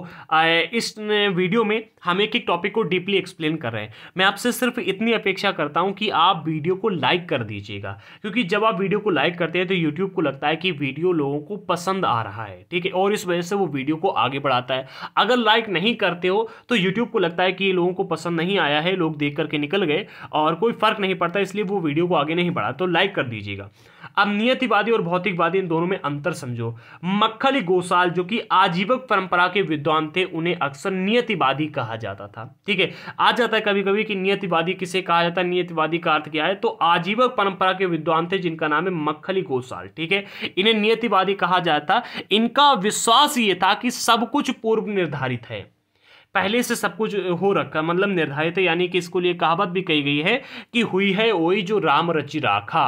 इस वीडियो में हम एक एक टॉपिक को डीपली एक्सप्लेन कर रहे हैं मैं आपसे सिर्फ इतनी अपेक्षा करता हूं कि आप वीडियो को लाइक कर दीजिएगा क्योंकि जब आप वीडियो को लाइक करते हैं तो यूट्यूब को लगता है कि वीडियो लोगों को पसंद आ रहा है ठीक है और इस वजह से वो वीडियो को आगे बढ़ाता है अगर लाइक नहीं करते हो तो यूट्यूब को लगता है कि ये लोगों को पसंद नहीं आया है लोग देख करके निकल गए और कोई फ़र्क नहीं पड़ता इसलिए वो वीडियो को आगे नहीं बढ़ा तो लाइक कर दीजिएगा अब नियतिवादी और भौतिकवादी इन दोनों में अंतर समझो मक्खली गोसाल जो कि आजीवक परंपरा के विद्वान थे उन्हें अक्सर नियतिवादी कहा जाता था ठीक है आ जाता है कभी कभी कि नियतिवादी किसे कहा जाता है नियतिवादी का अर्थ क्या है तो आजीवक परंपरा के विद्वान थे जिनका नाम है मक्खली गोसाल ठीक है इन्हें नियतिवादी कहा जाता इनका विश्वास ये था कि सब कुछ पूर्व निर्धारित है पहले से सब कुछ हो रखा मतलब निर्धारित है यानी कि इसको लिए कहावत भी कही गई है कि हुई है ओई जो राम रचि राखा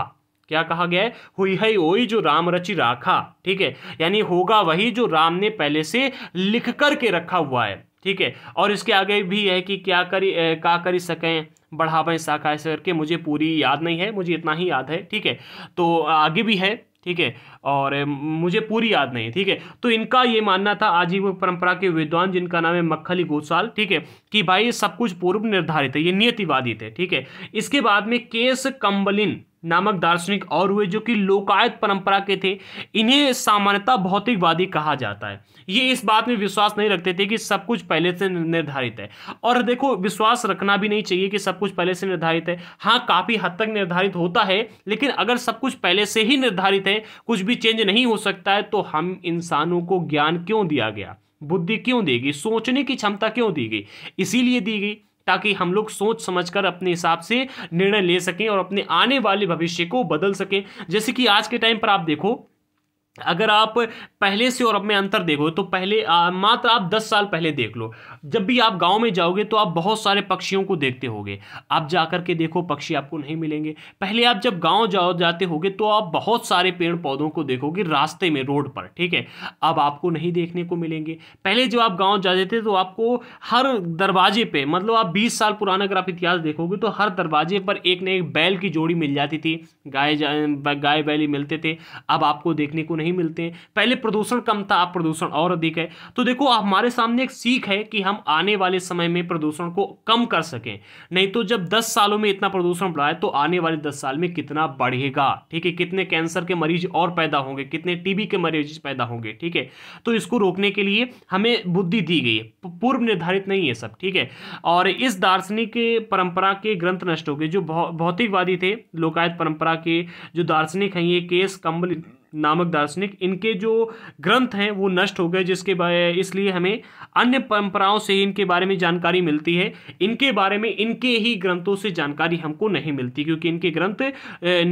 क्या कहा गया है हुई है वही जो राम रचि राखा ठीक है यानी होगा वही जो राम ने पहले से लिख कर के रखा हुआ है ठीक है और इसके आगे भी है कि क्या करी का कर सकें बढ़ावा शाखा ऐसे करके मुझे पूरी याद नहीं है मुझे इतना ही याद है ठीक है तो आगे भी है ठीक है और मुझे पूरी याद नहीं है ठीक है तो इनका ये मानना था आजीवन परंपरा के विद्वान जिनका नाम है मक्खली गोसाल ठीक है कि भाई सब कुछ पूर्व निर्धारित है ये नियतिवादी थे ठीक है इसके बाद में केस कंबलिन नामक दार्शनिक और हुए जो कि लोकायत परंपरा के थे इन्हें सामान्यता भौतिकवादी कहा जाता है ये इस बात में विश्वास नहीं रखते थे कि सब कुछ पहले से निर्धारित है और देखो विश्वास रखना भी नहीं चाहिए कि सब कुछ पहले से निर्धारित है हाँ काफ़ी हद तक निर्धारित होता है लेकिन अगर सब कुछ पहले से ही निर्धारित है कुछ भी चेंज नहीं हो सकता है तो हम इंसानों को ज्ञान क्यों दिया गया बुद्धि क्यों देगी सोचने की क्षमता क्यों दी गई इसीलिए दी गई ताकि हम लोग सोच समझकर अपने हिसाब से निर्णय ले सकें और अपने आने वाले भविष्य को बदल सकें जैसे कि आज के टाइम पर आप देखो अगर आप पहले से और अब में अंतर देखो तो पहले मात्र आप 10 साल पहले देख लो जब भी आप गांव में जाओगे तो आप बहुत सारे पक्षियों को देखते होगे आप जाकर के देखो पक्षी आपको नहीं मिलेंगे पहले आप जब गांव जाओ जाते होगे तो आप बहुत सारे पेड़ पौधों को देखोगे रास्ते में रोड पर ठीक है अब आपको नहीं देखने को मिलेंगे पहले जब आप गाँव जाते थे तो आपको हर दरवाजे पर मतलब आप बीस साल पुराना अगर आप इतिहास देखोगे तो हर दरवाजे पर एक न एक बैल की जोड़ी मिल जाती थी गाय गाय बैली मिलते थे अब आपको देखने को नहीं मिलते पहले प्रदूषण कम था अब प्रदूषण और अधिक है तो देखो हमारे सामने एक सीख है कि हम हम आने वाले समय में प्रदूषण को कम कर सकें नहीं तो जब दस सालों में इतना प्रदूषण बढ़ाए तो आने वाले 10 साल में कितना बढ़ेगा ठीक है कितने कैंसर के मरीज और पैदा होंगे कितने टीबी के मरीज पैदा होंगे ठीक है तो इसको रोकने के लिए हमें बुद्धि दी गई है पूर्व निर्धारित नहीं है सब ठीक है और इस दार्शनिक परंपरा के ग्रंथ नष्ट हो गए जो भौतिकवादी थे लोकायत परंपरा के जो दार्शनिक हैं ये केस कम्बल नामक दार्शनिक इनके जो ग्रंथ हैं वो नष्ट हो गए जिसके इसलिए हमें अन्य परंपराओं से इनके बारे में जानकारी मिलती है इनके बारे में इनके ही ग्रंथों से जानकारी हमको नहीं मिलती क्योंकि इनके ग्रंथ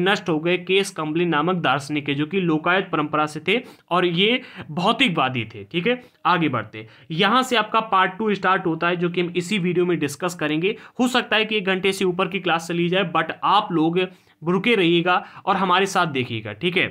नष्ट हो गए केस कम्बली नामक दार्शनिक है जो कि लोकायत परंपरा से थे और ये भौतिकवादी थे ठीक है आगे बढ़ते यहाँ से आपका पार्ट टू स्टार्ट होता है जो कि हम इसी वीडियो में डिस्कस करेंगे हो सकता है कि एक घंटे से ऊपर की क्लास चली जाए बट आप लोग रुके रहिएगा और हमारे साथ देखिएगा ठीक है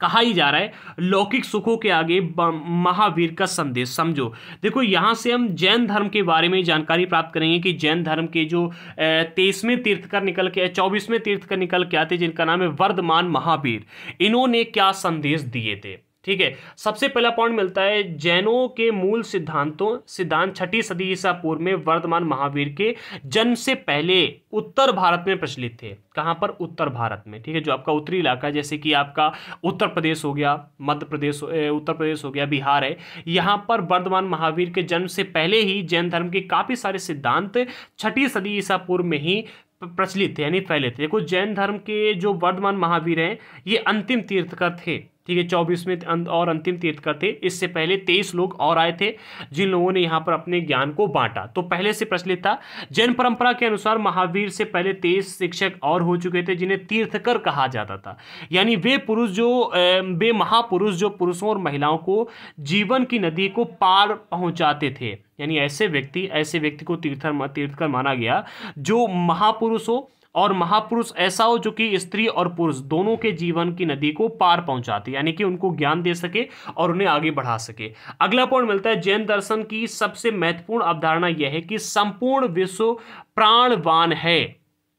कहा ही जा रहा है लौकिक सुखों के आगे महावीर का संदेश समझो देखो यहाँ से हम जैन धर्म के बारे में जानकारी प्राप्त करेंगे कि जैन धर्म के जो तेईसवें तीर्थकर निकल के चौबीसवें तीर्थकर निकल के आते जिनका नाम है वर्धमान महावीर इन्होंने क्या संदेश दिए थे ठीक है सबसे पहला पॉइंट मिलता है जैनों के मूल सिद्धांतों सिद्धांत छठी सदी ईसा पूर्व में वर्तमान महावीर के जन्म से पहले उत्तर भारत में प्रचलित थे कहाँ पर उत्तर भारत में ठीक है जो आपका उत्तरी इलाका जैसे कि आपका उत्तर प्रदेश हो गया मध्य प्रदेश उत्तर प्रदेश हो गया बिहार है यहाँ पर वर्धमान महावीर के जन्म से पहले ही जैन धर्म के काफ़ी सारे सिद्धांत छठी सदी ईसा पूर्व में ही प्रचलित थे यानी फैले थे देखो जैन धर्म के जो वर्धमान महावीर हैं ये अंतिम तीर्थकर थे ठीक है चौबीसवें और अंतिम तीर्थकर थे इससे पहले तेईस लोग और आए थे जिन लोगों ने यहाँ पर अपने ज्ञान को बांटा तो पहले से प्रचलित था जैन परंपरा के अनुसार महावीर से पहले तेईस शिक्षक और हो चुके थे जिन्हें तीर्थकर कहा जाता था यानी वे पुरुष जो वे महापुरुष जो पुरुषों और महिलाओं को जीवन की नदी को पार पहुँचाते थे यानी ऐसे व्यक्ति ऐसे व्यक्ति को तीर्थर तीर्थकर माना गया जो महापुरुष हो और महापुरुष ऐसा हो जो कि स्त्री और पुरुष दोनों के जीवन की नदी को पार पहुंचाते यानी कि उनको ज्ञान दे सके और उन्हें आगे बढ़ा सके अगला पॉइंट मिलता है जैन दर्शन की सबसे महत्वपूर्ण अवधारणा यह है कि संपूर्ण विश्व प्राणवान है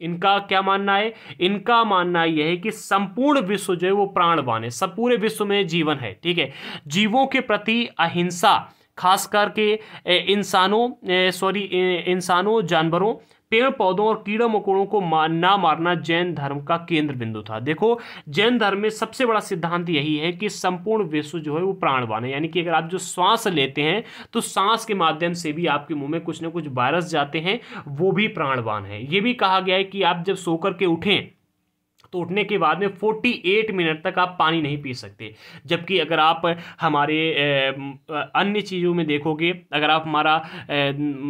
इनका क्या मानना है इनका मानना यह है कि संपूर्ण विश्व जो है वो प्राणवान है सब पूरे विश्व में जीवन है ठीक है जीवों के प्रति अहिंसा खास करके इंसानों सॉरी इंसानों जानवरों पेड़ पौधों और कीड़ा मकोड़ों को ना मारना जैन धर्म का केंद्र बिंदु था देखो जैन धर्म में सबसे बड़ा सिद्धांत यही है कि संपूर्ण विश्व जो है वो प्राणवान है यानी कि अगर आप जो सांस लेते हैं तो सांस के माध्यम से भी आपके मुंह में कुछ ना कुछ वायरस जाते हैं वो भी प्राणवान है ये भी कहा गया है कि आप जब सोकर के उठें तो उठने के बाद में 48 मिनट तक आप पानी नहीं पी सकते जबकि अगर आप हमारे अन्य चीज़ों में देखोगे अगर आप हमारा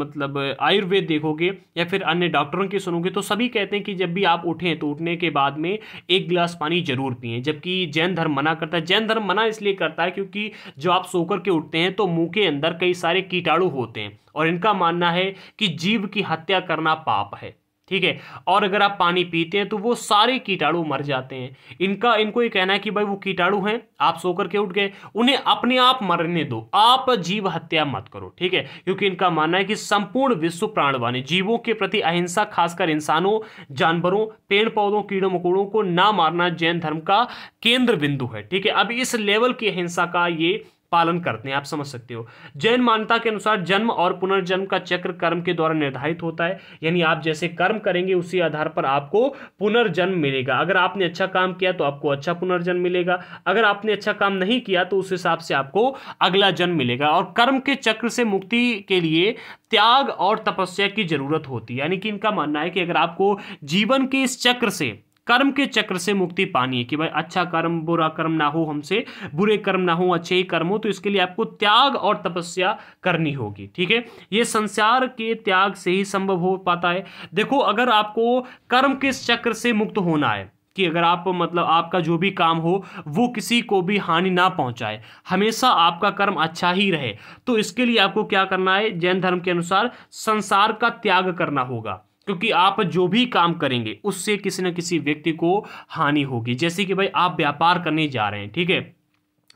मतलब आयुर्वेद देखोगे या फिर अन्य डॉक्टरों की सुनोगे तो सभी कहते हैं कि जब भी आप उठें तो उठने के बाद में एक गिलास पानी ज़रूर पिए जबकि जैन धर्म मना करता है जैन धर्म मना इसलिए करता है क्योंकि जो आप सोकर के उठते हैं तो मुँह के अंदर कई सारे कीटाणु होते हैं और इनका मानना है कि जीव की हत्या करना पाप है ठीक है और अगर आप पानी पीते हैं तो वो सारे कीटाणु मर जाते हैं इनका इनको ये कहना है कि भाई वो कीटाणु हैं आप सो करके उठ गए उन्हें अपने आप मरने दो आप जीव हत्या मत करो ठीक है क्योंकि इनका मानना है कि संपूर्ण विश्व प्राणवाणी जीवों के प्रति अहिंसा खासकर इंसानों जानवरों पेड़ पौधों कीड़ों मकोड़ों को ना मारना जैन धर्म का केंद्र बिंदु है ठीक है अब इस लेवल की अहिंसा का ये पालन करते हैं आप समझ सकते हो जैन मान्यता के अनुसार जन्म और पुनर्जन्म का चक्र कर्म के द्वारा निर्धारित होता है यानी आप जैसे कर्म करेंगे उसी आधार पर आपको पुनर्जन्म मिलेगा अगर आपने अच्छा काम किया तो आपको अच्छा पुनर्जन्म मिलेगा अगर आपने अच्छा काम नहीं किया तो उस हिसाब से आपको अगला जन्म मिलेगा और कर्म के चक्र से मुक्ति के लिए त्याग और तपस्या की जरूरत होती है यानी कि इनका मानना है कि अगर आपको जीवन के इस चक्र से कर्म के चक्र से मुक्ति पानी है कि भाई अच्छा कर्म बुरा कर्म ना हो हमसे बुरे कर्म ना हो अच्छे ही कर्म हो तो इसके लिए आपको त्याग और तपस्या करनी होगी ठीक है ये संसार के त्याग से ही संभव हो पाता है देखो अगर आपको कर्म के चक्र से मुक्त होना है कि अगर आप मतलब आपका जो भी काम हो वो किसी को भी हानि ना पहुंचाए हमेशा आपका कर्म अच्छा ही रहे तो इसके लिए आपको क्या करना है जैन धर्म के अनुसार संसार का त्याग करना होगा क्योंकि आप जो भी काम करेंगे उससे किसी न किसी व्यक्ति को हानि होगी जैसे कि भाई आप व्यापार करने जा रहे हैं ठीक है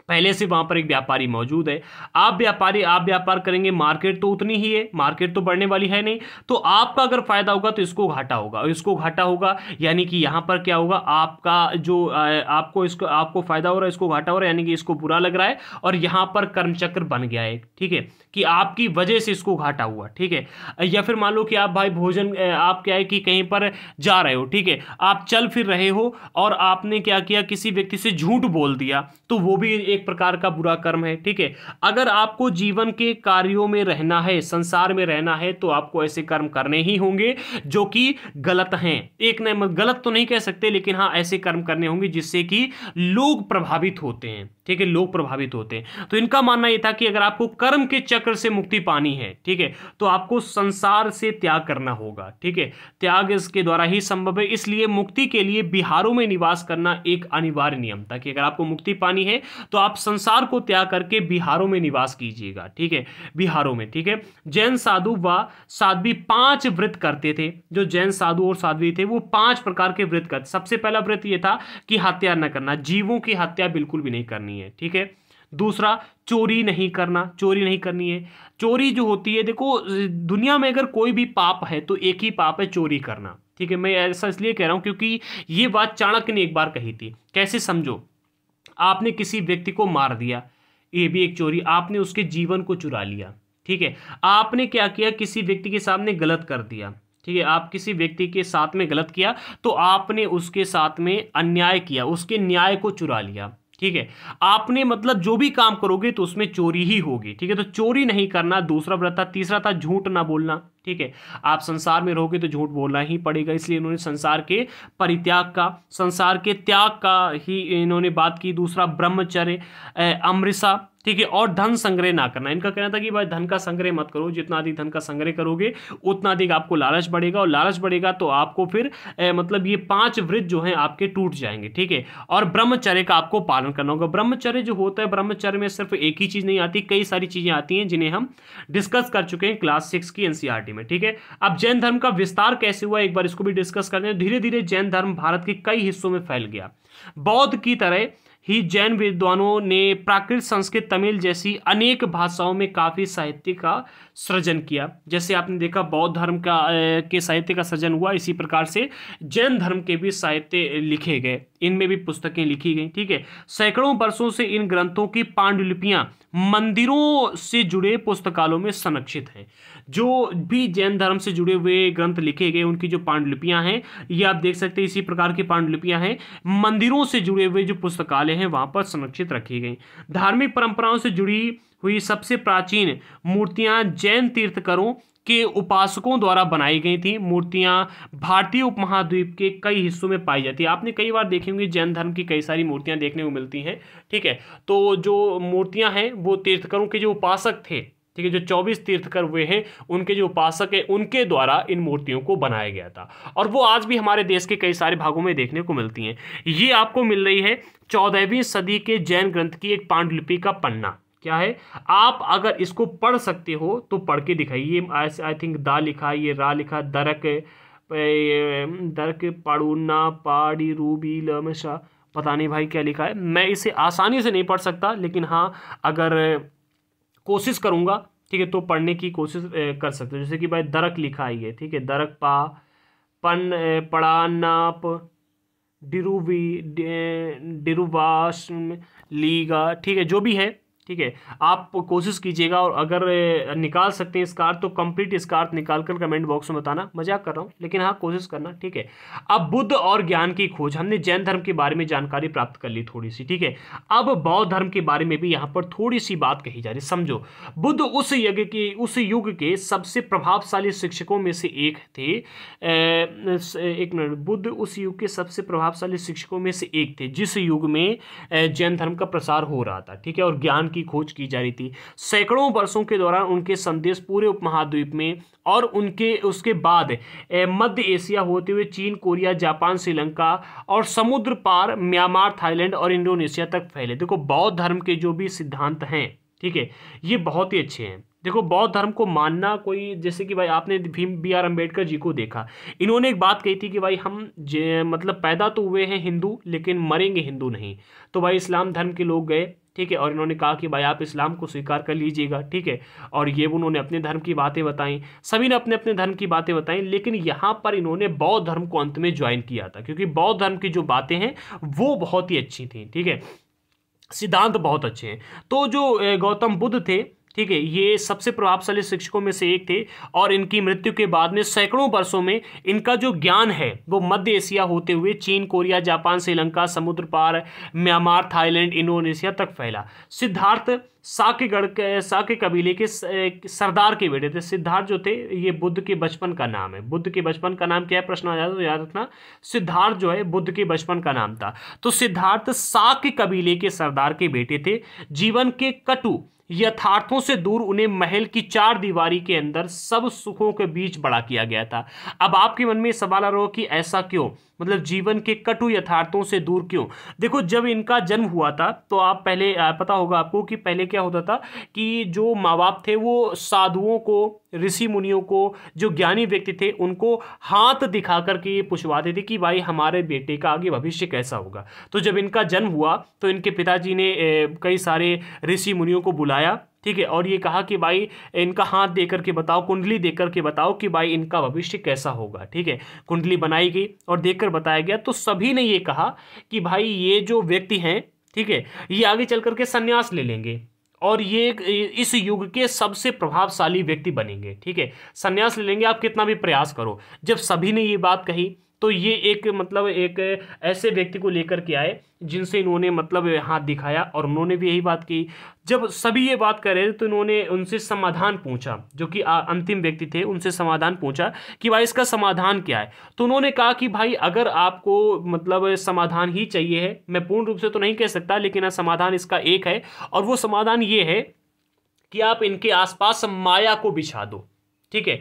पहले से वहाँ पर एक व्यापारी मौजूद है आप व्यापारी आप व्यापार करेंगे मार्केट तो उतनी ही है मार्केट तो बढ़ने वाली है नहीं तो आपका अगर फायदा होगा तो इसको घाटा होगा और इसको घाटा होगा यानी कि यहाँ पर क्या होगा आपका जो आपको इसको आपको फायदा हो रहा है इसको घाटा हो रहा है यानी कि इसको बुरा लग रहा है और यहाँ पर कर्मचक्र बन गया है ठीक है कि आपकी वजह से इसको घाटा हुआ ठीक है या फिर मान लो कि आप भाई भोजन आप क्या है कि कहीं पर जा रहे हो ठीक है आप चल फिर रहे हो और आपने क्या किया किसी व्यक्ति से झूठ बोल दिया तो वो भी एक प्रकार का बुरा कर्म है ठीक है अगर आपको जीवन के कार्यों में रहना है संसार में रहना है तो आपको ऐसे कर्म करने ही होंगे जो कि गलत हैं एक न गलत तो नहीं कह सकते लेकिन हाँ ऐसे कर्म करने होंगे जिससे कि लोग प्रभावित होते हैं ठीक है लोग प्रभावित होते हैं तो इनका मानना यह था कि अगर आपको कर्म के चक्र से मुक्ति पानी है ठीक है तो आपको संसार से त्याग करना होगा ठीक है त्याग इसके द्वारा ही संभव है इसलिए मुक्ति के लिए बिहारों में निवास करना एक अनिवार्य नियम था कि अगर आपको मुक्ति पानी है तो आप संसार को त्याग करके बिहारों में निवास कीजिएगा ठीक है बिहारों में ठीक है जैन साधु व साध्वी पांच व्रत करते थे जो जैन साधु और साध्वी थे वो पांच प्रकार के व्रत करते सबसे पहला व्रत ये था कि हत्या न करना जीवों की हत्या बिल्कुल भी नहीं करनी करनी है ठीक है दूसरा चोरी नहीं करना चोरी नहीं करनी है चोरी जो होती है देखो दुनिया में अगर कोई भी पाप है तो एक ही पाप है चोरी करना ठीक है मैं ऐसा इसलिए कह रहा हूँ क्योंकि ये बात चाणक्य ने एक बार कही थी कैसे समझो आपने किसी व्यक्ति को मार दिया ये भी एक चोरी आपने उसके जीवन को चुरा लिया ठीक है आपने क्या किया किसी व्यक्ति के सामने गलत कर दिया ठीक है आप किसी व्यक्ति के साथ में गलत किया तो आपने उसके साथ में अन्याय किया उसके न्याय को चुरा लिया ठीक है आपने मतलब जो भी काम करोगे तो उसमें चोरी ही होगी ठीक है तो चोरी नहीं करना दूसरा व्रत था तीसरा था झूठ ना बोलना ठीक है आप संसार में रहोगे तो झूठ बोलना ही पड़ेगा इसलिए इन्होंने संसार के परित्याग का संसार के त्याग का ही इन्होंने बात की दूसरा ब्रह्मचर्य अमृषा ठीक है और धन संग्रह ना करना इनका कहना था कि भाई धन का संग्रह मत करो जितना अधिक धन का संग्रह करोगे उतना अधिक आपको लालच बढ़ेगा और लालच बढ़ेगा तो आपको फिर ए, मतलब ये पांच वृत्त जो हैं आपके टूट जाएंगे ठीक है और ब्रह्मचर्य का आपको पालन करना होगा ब्रह्मचर्य जो होता है ब्रह्मचर्य में सिर्फ एक ही चीज़ नहीं आती कई सारी चीज़ें आती हैं जिन्हें हम डिस्कस कर चुके हैं क्लास सिक्स की एनसीआरटी e में ठीक है अब जैन धर्म का विस्तार कैसे हुआ एक बार इसको भी डिस्कस करते धीरे धीरे जैन धर्म भारत के कई हिस्सों में फैल गया बौद्ध की तरह ही जैन विद्वानों ने प्राकृत संस्कृत तमिल जैसी अनेक भाषाओं में काफ़ी साहित्य का सृजन किया जैसे आपने देखा बौद्ध धर्म का के साहित्य का सृजन हुआ इसी प्रकार से जैन धर्म के भी साहित्य लिखे गए इनमें भी पुस्तकें लिखी गई ठीक है सैकड़ों वर्षों से इन ग्रंथों की पांडुलिपियां मंदिरों से जुड़े पुस्तकालों में संरक्षित हैं जो भी जैन धर्म से जुड़े हुए ग्रंथ लिखे गए उनकी जो पांडुलिपियां हैं ये आप देख सकते हैं इसी प्रकार की पांडुलिपियां हैं मंदिरों से जुड़े हुए जो पुस्तकालय हैं वहाँ पर संरक्षित रखी गई धार्मिक परंपराओं से जुड़ी हुई सबसे प्राचीन मूर्तियां जैन तीर्थकरों के उपासकों द्वारा बनाई गई थी मूर्तियां भारतीय उपमहाद्वीप के कई हिस्सों में पाई जाती है आपने कई बार देखी होंगी जैन धर्म की कई सारी मूर्तियां देखने को मिलती हैं ठीक है तो जो मूर्तियां हैं वो तीर्थकरों के जो उपासक थे ठीक है जो चौबीस तीर्थकर हुए हैं उनके जो उपासक हैं उनके द्वारा इन मूर्तियों को बनाया गया था और वो आज भी हमारे देश के कई सारे भागों में देखने को मिलती हैं ये आपको मिल रही है चौदहवीं सदी के जैन ग्रंथ की एक पांडुलिपि का पन्ना क्या है आप अगर इसको पढ़ सकते हो तो पढ़ के दिखाइए आई थिंक दा लिखा ये रा लिखा दरक दरक पड़ूना पाड़ी रूबी लमशा पता नहीं भाई क्या लिखा है मैं इसे आसानी से नहीं पढ़ सकता लेकिन हाँ अगर कोशिश करूँगा ठीक है तो पढ़ने की कोशिश कर सकते हो जैसे कि भाई दरक लिखा ही है ठीक है दरक पा पन पड़ा नाप डिरूवी डिरूवाश लीगा ठीक है जो भी है ठीक है आप कोशिश कीजिएगा और अगर निकाल सकते हैं इस अर्थ तो कंप्लीट इस अर्थ निकाल कर कमेंट बॉक्स में बताना मजाक कर रहा हूँ लेकिन हाँ कोशिश करना ठीक है अब बुद्ध और ज्ञान की खोज हमने जैन धर्म के बारे में जानकारी प्राप्त कर ली थोड़ी सी ठीक है अब बौद्ध धर्म के बारे में भी यहाँ पर थोड़ी सी बात कही जा रही समझो बुद्ध उस यज्ञ के उस युग के सबसे प्रभावशाली शिक्षकों में से एक थे एक मिनट बुद्ध उस युग के सबसे प्रभावशाली शिक्षकों में से एक थे जिस युग में जैन धर्म का प्रसार हो रहा था ठीक है और ज्ञान की खोज की जा रही थी सैकड़ों वर्षों के दौरान उनके संदेश पूरे उपमहाद्वीप में और उनके उसके बाद मध्य एशिया होते हुए चीन कोरिया जापान श्रीलंका और समुद्र पार म्यांमार थाईलैंड और इंडोनेशिया तक फैले देखो बौद्ध धर्म के जो भी सिद्धांत हैं ठीक है ये बहुत ही अच्छे हैं देखो बौद्ध धर्म को मानना कोई जैसे कि भाई आपने भीम बी आर अम्बेडकर जी को देखा इन्होंने एक बात कही थी कि भाई हम जे मतलब पैदा तो हुए हैं हिंदू लेकिन मरेंगे हिंदू नहीं तो भाई इस्लाम धर्म के लोग गए ठीक है और इन्होंने कहा कि भाई आप इस्लाम को स्वीकार कर लीजिएगा ठीक है और ये उन्होंने अपने धर्म की बातें बताई सभी ने अपने अपने धर्म की बातें बताई लेकिन यहाँ पर इन्होंने बौद्ध धर्म को अंत में ज्वाइन किया था क्योंकि बौद्ध धर्म की जो बातें हैं वो बहुत ही अच्छी थी ठीक है सिद्धांत बहुत अच्छे हैं तो जो गौतम बुद्ध थे ठीक है ये सबसे प्रभावशाली शिक्षकों में से एक थे और इनकी मृत्यु के बाद में सैकड़ों वर्षों में इनका जो ज्ञान है वो मध्य एशिया होते हुए चीन कोरिया जापान श्रीलंका समुद्र पार म्यांमार थाईलैंड इंडोनेशिया तक फैला सिद्धार्थ साकेगढ़ के साके कबीले के सरदार के बेटे थे सिद्धार्थ जो थे ये बुद्ध के बचपन का नाम है बुद्ध के बचपन का नाम क्या है प्रश्न आ जाता है तो याद रखना सिद्धार्थ जो है बुद्ध के बचपन का नाम था तो सिद्धार्थ साके कबीले के सरदार के बेटे थे जीवन के कटु यथार्थों से दूर उन्हें महल की चार दीवारी के अंदर सब सुखों के बीच बड़ा किया गया था अब आपके मन में सवाल आ रहा हो कि ऐसा क्यों मतलब जीवन के कटु यथार्थों से दूर क्यों देखो जब इनका जन्म हुआ था तो आप पहले पता होगा आपको कि पहले क्या होता था कि जो माँ बाप थे वो साधुओं को ऋषि मुनियों को जो ज्ञानी व्यक्ति थे उनको हाथ दिखा करके ये पुछवाते थे कि भाई हमारे बेटे का आगे भविष्य कैसा होगा तो जब इनका जन्म हुआ तो इनके पिताजी ने कई सारे ऋषि मुनियों को बुलाया ठीक है और ये कहा कि भाई इनका हाथ दे करके बताओ कुंडली दे करके बताओ कि भाई इनका भविष्य कैसा होगा ठीक है कुंडली बनाई गई और देखकर बताया गया तो सभी ने ये कहा कि भाई ये जो व्यक्ति हैं ठीक है ये आगे चल करके संन्यास ले लेंगे और ये इस युग के सबसे प्रभावशाली व्यक्ति बनेंगे ठीक है संन्यास ले लेंगे आप कितना भी प्रयास करो जब सभी ने ये बात कही तो ये एक मतलब एक ऐसे व्यक्ति को लेकर के आए जिनसे इन्होंने मतलब हाथ दिखाया और उन्होंने भी यही बात की जब सभी ये बात कर रहे थे तो इन्होंने उनसे समाधान पूछा जो कि अंतिम व्यक्ति थे उनसे समाधान पूछा कि भाई इसका समाधान क्या है तो उन्होंने कहा कि भाई अगर आपको मतलब समाधान ही चाहिए है मैं पूर्ण रूप से तो नहीं कह सकता लेकिन हाँ, समाधान इसका एक है और वो समाधान ये है कि आप इनके आसपास माया को बिछा दो ठीक है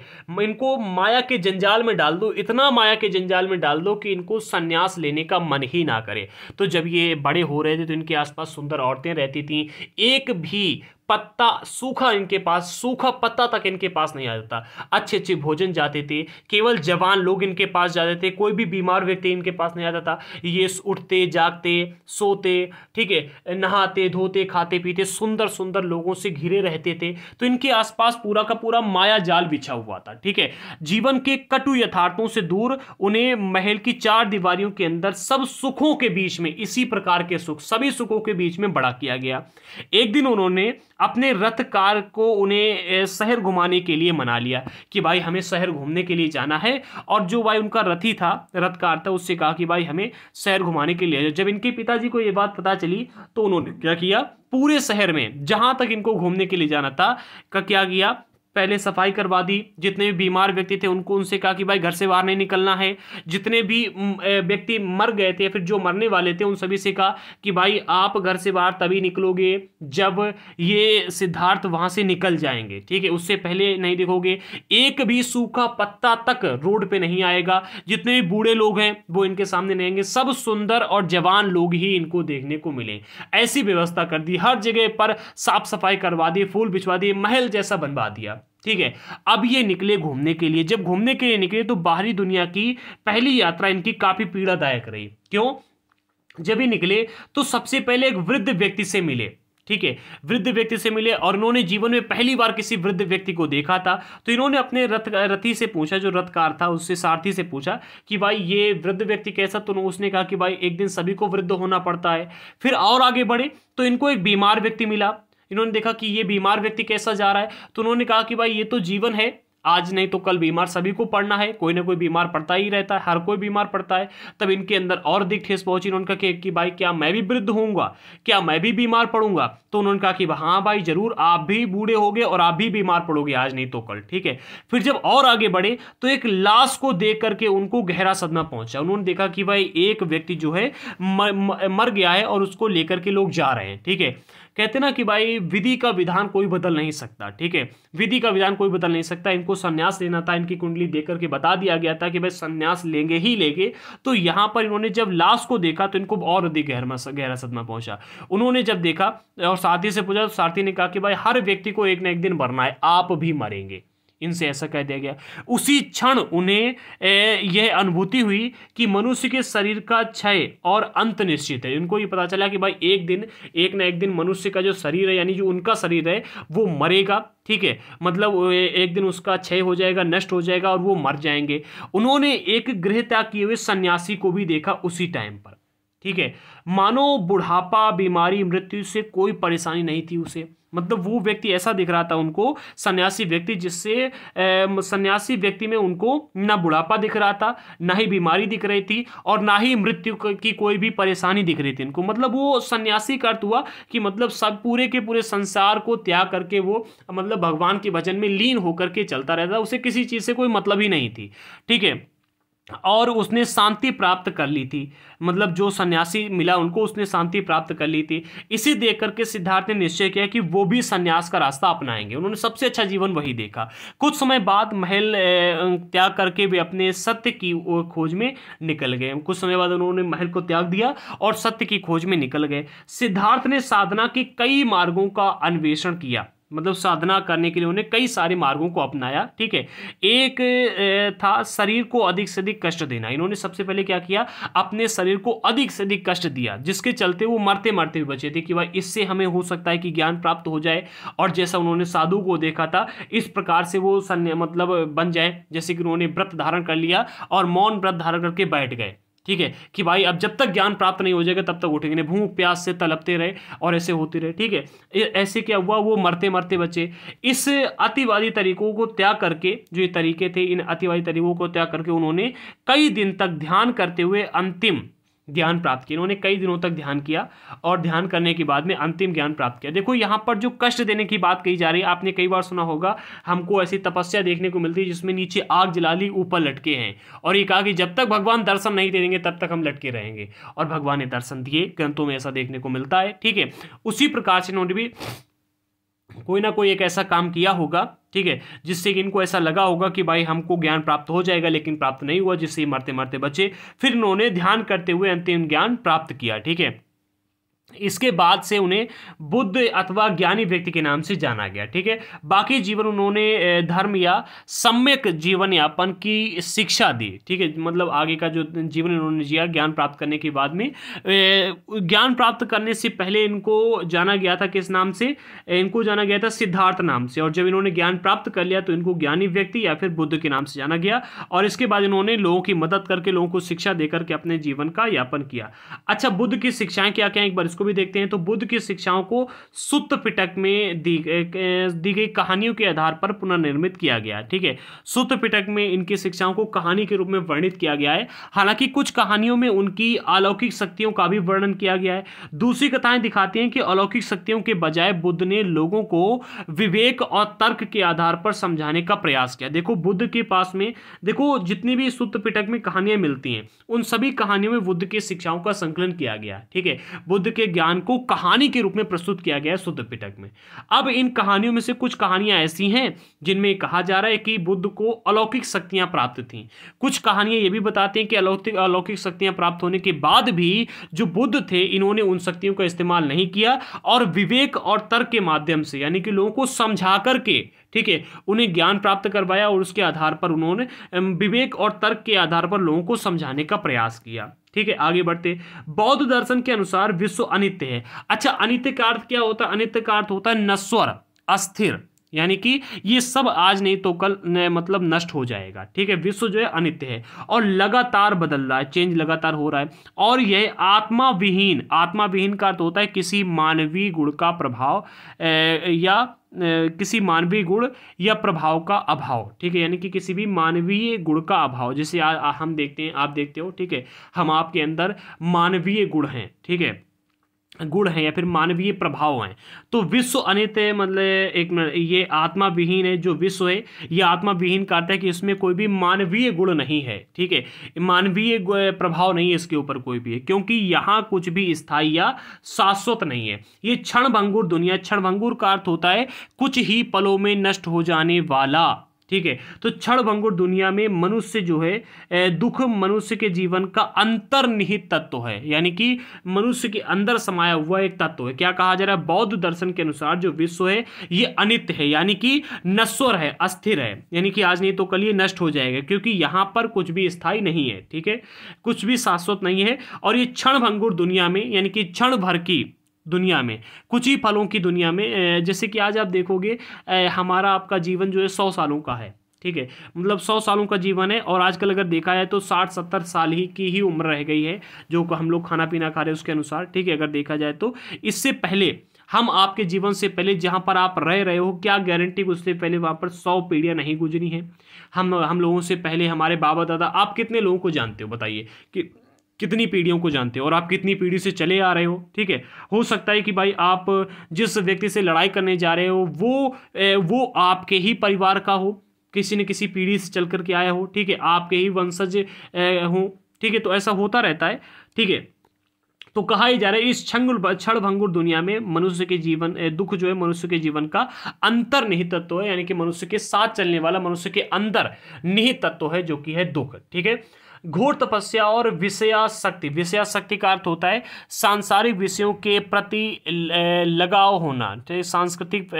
इनको माया के जंजाल में डाल दो इतना माया के जंजाल में डाल दो कि इनको संन्यास लेने का मन ही ना करे तो जब ये बड़े हो रहे थे तो इनके आसपास सुंदर औरतें रहती थीं एक भी पत्ता सूखा इनके पास सूखा पत्ता तक इनके पास नहीं आ जाता अच्छे अच्छे भोजन जाते थे केवल जवान लोग इनके पास जाते थे कोई भी बीमार व्यक्ति इनके पास नहीं आता था ये उठते जागते सोते ठीक है नहाते धोते खाते पीते सुंदर सुंदर लोगों से घिरे रहते थे तो इनके आसपास पूरा का पूरा माया जाल बिछा हुआ था ठीक है जीवन के कटु यथार्थों से दूर उन्हें महल की चार दीवारियों के अंदर सब सुखों के बीच में इसी प्रकार के सुख सभी सुखों के बीच में बड़ा किया गया एक दिन उन्होंने अपने रथ कार को उन्हें शहर घुमाने के लिए मना लिया कि भाई हमें शहर घूमने के लिए जाना है और जो भाई उनका रथी था रथकार था उससे कहा कि भाई हमें शहर घुमाने के लिए जब इनके पिताजी को ये बात पता चली तो उन्होंने क्या किया पूरे शहर में जहाँ तक इनको घूमने के लिए जाना था का क्या किया पहले सफाई करवा दी जितने भी बीमार व्यक्ति थे उनको उनसे कहा कि भाई घर से बाहर नहीं निकलना है जितने भी व्यक्ति मर गए थे फिर जो मरने वाले थे उन सभी से कहा कि भाई आप घर से बाहर तभी निकलोगे जब ये सिद्धार्थ वहाँ से निकल जाएंगे ठीक है उससे पहले नहीं देखोगे एक भी सूखा पत्ता तक रोड पर नहीं आएगा जितने भी बूढ़े लोग हैं वो इनके सामने नहीं आएंगे सब सुंदर और जवान लोग ही इनको देखने को मिले ऐसी व्यवस्था कर दी हर जगह पर साफ सफाई करवा दी फूल बिछवा दिए महल जैसा बनवा दिया ठीक है अब ये निकले घूमने के लिए जब घूमने के लिए निकले तो बाहरी दुनिया की पहली यात्रा इनकी काफ़ी पीड़ादायक रही क्यों जब ये निकले तो सबसे पहले एक वृद्ध व्यक्ति से मिले ठीक है वृद्ध व्यक्ति से मिले और इन्होंने जीवन में पहली बार किसी वृद्ध व्यक्ति को देखा था तो इन्होंने अपने रथ रथी से पूछा जो रथकार था उससे सारथी से पूछा कि भाई ये वृद्ध व्यक्ति कैसा तो उसने कहा कि भाई एक दिन सभी को वृद्ध होना पड़ता है फिर और आगे बढ़े तो इनको एक बीमार व्यक्ति मिला इन्होंने देखा कि ये बीमार व्यक्ति कैसा जा रहा है तो उन्होंने कहा कि भाई ये तो जीवन है आज नहीं तो कल बीमार सभी को पड़ना है कोई ना कोई बीमार पड़ता ही रहता है हर कोई बीमार पड़ता है तब इनके अंदर और दिख ठेस पहुंची उनका कहा कि भाई क्या मैं भी वृद्ध होऊंगा क्या मैं भी बीमार पड़ूंगा तो उन्होंने कहा कि हाँ भाई जरूर आप भी बूढ़े गए और आप भी बीमार पड़ोगे आज नहीं तो कल ठीक है फिर जब और आगे बढ़े तो एक लाश को देख करके उनको गहरा सदमा पहुंचा उन्होंने देखा कि भाई एक व्यक्ति जो है मर, गया है और उसको लेकर के लोग जा रहे हैं ठीक है कहते ना कि भाई विधि का विधान कोई बदल नहीं सकता ठीक है विधि का विधान कोई बदल नहीं सकता इनको संन्यास लेना था इनकी कुंडली देख करके बता दिया गया था कि भाई संन्यास लेंगे ही लेंगे तो यहाँ पर इन्होंने जब लाश को देखा तो इनको और अधिक गहरा गहरा सदमा पहुंचा उन्होंने जब देखा और सारथी से पूछा तो सारथी ने कहा कि भाई हर व्यक्ति को एक ना एक दिन मरना है आप भी मरेंगे इनसे ऐसा कह दिया गया उसी क्षण उन्हें यह अनुभूति हुई कि मनुष्य के शरीर का क्षय और अंत निश्चित है उनको ये पता चला कि भाई एक दिन एक ना एक दिन मनुष्य का जो शरीर है यानी जो उनका शरीर है वो मरेगा ठीक है मतलब एक दिन उसका क्षय हो जाएगा नष्ट हो जाएगा और वो मर जाएंगे उन्होंने एक गृह त्याग किए हुए सन्यासी को भी देखा उसी टाइम पर ठीक है मानो बुढ़ापा बीमारी मृत्यु से कोई परेशानी नहीं थी उसे मतलब वो व्यक्ति ऐसा दिख रहा था उनको सन्यासी व्यक्ति जिससे सन्यासी व्यक्ति में उनको ना बुढ़ापा दिख रहा था ना ही बीमारी दिख रही थी और ना ही मृत्यु की कोई भी परेशानी दिख रही थी उनको मतलब वो सन्यासी का अर्थ हुआ कि मतलब सब पूरे के पूरे संसार को त्याग करके वो मतलब भगवान के भजन में लीन होकर के चलता रहता उसे किसी चीज़ से कोई मतलब ही नहीं थी ठीक है और उसने शांति प्राप्त कर ली थी मतलब जो सन्यासी मिला उनको उसने शांति प्राप्त कर ली थी इसी देख करके सिद्धार्थ ने निश्चय किया कि वो भी सन्यास का रास्ता अपनाएंगे उन्होंने सबसे अच्छा जीवन वही देखा कुछ समय बाद महल त्याग करके वे अपने सत्य की खोज में निकल गए कुछ समय बाद उन्होंने महल को त्याग दिया और सत्य की खोज में निकल गए सिद्धार्थ ने साधना के कई मार्गों का अन्वेषण किया मतलब साधना करने के लिए उन्हें कई सारे मार्गों को अपनाया ठीक है एक था शरीर को अधिक से अधिक कष्ट देना इन्होंने सबसे पहले क्या किया अपने शरीर को अधिक से अधिक कष्ट दिया जिसके चलते वो मरते मरते भी बचे थे कि भाई इससे हमें हो सकता है कि ज्ञान प्राप्त हो जाए और जैसा उन्होंने साधु को देखा था इस प्रकार से वो सन्य मतलब बन जाए जैसे कि उन्होंने व्रत धारण कर लिया और मौन व्रत धारण करके बैठ गए ठीक है कि भाई अब जब तक ज्ञान प्राप्त नहीं हो जाएगा तब तक उठेंगे नहीं भूख प्यास से तलपते रहे और ऐसे होते रहे ठीक है ऐसे क्या हुआ वो मरते मरते बचे इस अतिवादी तरीकों को त्याग करके जो ये तरीके थे इन अतिवादी तरीकों को त्याग करके उन्होंने कई दिन तक ध्यान करते हुए अंतिम ज्ञान प्राप्त किया इन्होंने कई दिनों तक ध्यान किया और ध्यान करने के बाद में अंतिम ज्ञान प्राप्त किया देखो यहाँ पर जो कष्ट देने की बात कही जा रही है आपने कई बार सुना होगा हमको ऐसी तपस्या देखने को मिलती है जिसमें नीचे आग जला ली ऊपर लटके हैं और ये कहा कि जब तक भगवान दर्शन नहीं दे देंगे तब तक हम लटके रहेंगे और भगवान ने दर्शन दिए ग्रंथों में ऐसा देखने को मिलता है ठीक है उसी प्रकार से इन्होंने भी कोई ना कोई एक ऐसा काम किया होगा ठीक है जिससे कि इनको ऐसा लगा होगा कि भाई हमको ज्ञान प्राप्त हो जाएगा लेकिन प्राप्त नहीं हुआ जिससे मरते मरते बचे फिर इन्होंने ध्यान करते हुए अंतिम ज्ञान प्राप्त किया ठीक है इसके बाद से उन्हें बुद्ध अथवा ज्ञानी व्यक्ति के नाम से जाना गया ठीक है बाकी जीवन उन्होंने धर्म या सम्यक जीवन यापन की शिक्षा दी ठीक है मतलब आगे का जो जीवन इन्होंने जिया ज्ञान प्राप्त करने के बाद में ज्ञान प्राप्त करने से पहले इनको जाना गया था किस नाम से इनको जाना गया था सिद्धार्थ नाम से और जब इन्होंने ज्ञान प्राप्त कर लिया तो इनको ज्ञानी व्यक्ति या फिर बुद्ध के नाम से जाना गया और इसके बाद इन्होंने लोगों की मदद करके लोगों को शिक्षा देकर के अपने जीवन का यापन किया अच्छा बुद्ध की शिक्षाएं क्या क्या एक बार इसको उसको भी देखते हैं तो बुद्ध की शिक्षाओं को सुत्त पिटक में दी गई कहानियों के आधार पर पुनर्निर्मित किया गया ठीक है सुत्त पिटक में इनकी शिक्षाओं को कहानी के रूप में वर्णित किया गया है हालांकि कुछ कहानियों में उनकी अलौकिक शक्तियों का भी वर्णन किया गया है दूसरी कथाएं दिखाती हैं कि अलौकिक शक्तियों के बजाय बुद्ध ने लोगों को विवेक और तर्क के आधार पर समझाने का प्रयास किया देखो बुद्ध के पास में देखो जितनी भी सुत्त पिटक में कहानियां मिलती हैं उन सभी कहानियों में बुद्ध के शिक्षाओं का संकलन किया गया ठीक है बुद्ध के ज्ञान को कहानी के रूप में प्रस्तुत किया गया है शुद्ध पिटक में अब इन कहानियों में से कुछ कहानियां ऐसी हैं जिनमें कहा जा रहा है कि बुद्ध को अलौकिक शक्तियां प्राप्त थीं कुछ कहानियां ये भी बताती हैं कि अलौकिक अलौकिक शक्तियां प्राप्त होने के बाद भी जो बुद्ध थे इन्होंने उन शक्तियों का इस्तेमाल नहीं किया और विवेक और तर्क के माध्यम से यानी कि लोगों को समझा करके ठीक है उन्हें ज्ञान प्राप्त करवाया और उसके आधार पर उन्होंने विवेक और तर्क के आधार पर लोगों को समझाने का प्रयास किया ठीक है आगे बढ़ते बौद्ध दर्शन के अनुसार विश्व अनित्य है अच्छा अनित्य का अर्थ क्या होता है अनित्य का अर्थ होता है नश्वर अस्थिर यानी कि ये सब आज नहीं तो कल मतलब नष्ट हो जाएगा ठीक है विश्व जो है अनित्य है और लगातार बदल रहा है चेंज लगातार हो रहा है और यह आत्मा विहीन आत्मा विहीन का अर्थ होता है किसी मानवीय गुण का प्रभाव या किसी मानवीय गुण या प्रभाव का अभाव ठीक है यानी कि किसी भी मानवीय गुण का अभाव जैसे हम देखते हैं आप देखते हो ठीक है हम आपके अंदर मानवीय गुण हैं ठीक है गुण हैं या फिर मानवीय प्रभाव हैं तो विश्व अनित मतलब एक ये आत्मा विहीन है जो विश्व है ये आत्मा विहीन कहता है कि इसमें कोई भी मानवीय गुण नहीं है ठीक है मानवीय प्रभाव नहीं है इसके ऊपर कोई भी है क्योंकि यहाँ कुछ भी स्थायी या शाश्वत नहीं है ये क्षण भंगुर दुनिया क्षण का अर्थ होता है कुछ ही पलों में नष्ट हो जाने वाला ठीक है तो क्षण भंगुर दुनिया में मनुष्य जो है दुख मनुष्य के जीवन का अंतर्निहित तत्व है यानी कि मनुष्य के अंदर समाया हुआ एक तत्व है क्या कहा जा रहा है बौद्ध दर्शन के अनुसार जो विश्व है ये अनित्य है यानी कि नश्वर है अस्थिर है यानी कि आज नहीं तो कल ये नष्ट हो जाएगा क्योंकि यहां पर कुछ भी स्थायी नहीं है ठीक है कुछ भी शाश्वत नहीं है और ये क्षण भंगुर दुनिया में यानी कि क्षण भर की दुनिया में कुछ ही फलों की दुनिया में जैसे कि आज आप देखोगे हमारा आपका जीवन जो है सौ सालों का है ठीक है मतलब सौ सालों का जीवन है और आजकल अगर देखा जाए तो साठ सत्तर साल ही की ही उम्र रह गई है जो हम लोग खाना पीना खा रहे हैं उसके अनुसार ठीक है अगर देखा जाए तो इससे पहले हम आपके जीवन से पहले जहाँ पर आप रह रहे हो क्या गारंटी उससे पहले वहाँ पर सौ पीढ़ियाँ नहीं गुजरी हैं हम हम लोगों से पहले हमारे बाबा दादा आप कितने लोगों को जानते हो बताइए कि कितनी पीढ़ियों को जानते हो और आप कितनी पीढ़ी से चले आ रहे हो ठीक है हो सकता है कि भाई आप जिस व्यक्ति से लड़ाई करने जा रहे हो वो वो आपके ही परिवार का हो किसी न किसी पीढ़ी से चल करके आया हो ठीक है आपके ही वंशज हों ठीक है तो ऐसा होता रहता है ठीक है तो कहा ही जा रहा है इस छंगुल क्षण भंगुर दुनिया में मनुष्य के जीवन दुख जो है मनुष्य के जीवन का अंतर निहित तत्व है यानी कि मनुष्य के साथ चलने वाला मनुष्य के अंदर निहित तत्व है जो कि है दुख ठीक है घोर तपस्या और विषयाशक्ति विषयाशक्ति का अर्थ होता है सांसारिक विषयों के प्रति लगाव होना तो सांस्कृतिक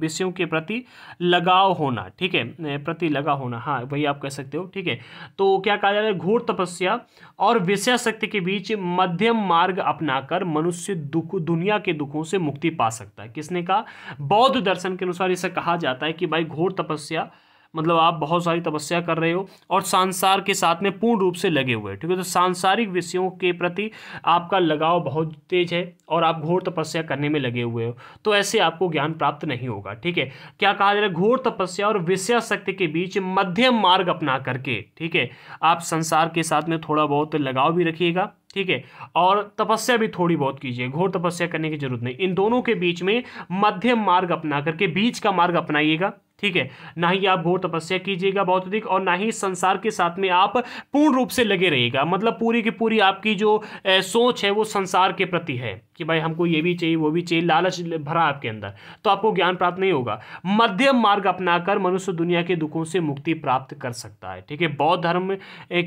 विषयों के प्रति लगाव होना ठीक है प्रति लगाव होना हाँ वही आप कह सकते हो ठीक है तो क्या कहा जा रहा है घोर तपस्या और विषयाशक्ति के बीच मध्यम मार्ग अपनाकर मनुष्य दुख दुनिया के दुखों से मुक्ति पा सकता है किसने कहा बौद्ध दर्शन के अनुसार इसे कहा जाता है कि भाई घोर तपस्या मतलब आप बहुत सारी तपस्या कर रहे हो और संसार के साथ में पूर्ण रूप से लगे हुए ठीक है तो सांसारिक विषयों के प्रति आपका लगाव बहुत तेज है और आप घोर तपस्या करने में लगे हुए हो तो ऐसे आपको ज्ञान प्राप्त नहीं होगा ठीक है क्या कहा जा रहा है घोर तपस्या और विषया शक्ति के बीच मध्यम मार्ग अपना करके ठीक है आप संसार के साथ में थोड़ा बहुत लगाव भी रखिएगा ठीक है और तपस्या भी थोड़ी बहुत कीजिए घोर तपस्या करने की जरूरत नहीं इन दोनों के बीच में मध्यम मार्ग अपना करके बीच का मार्ग अपनाइएगा ठीक है ना ही आप घोर तपस्या कीजिएगा बहुत अधिक और ना ही संसार के साथ में आप पूर्ण रूप से लगे रहेगा मतलब पूरी की पूरी आपकी जो ए, सोच है वो संसार के प्रति है कि भाई हमको ये भी चाहिए वो भी चाहिए लालच भरा आपके अंदर तो आपको ज्ञान प्राप्त नहीं होगा मध्यम मार्ग अपनाकर मनुष्य दुनिया के दुखों से मुक्ति प्राप्त कर सकता है ठीक है बौद्ध धर्म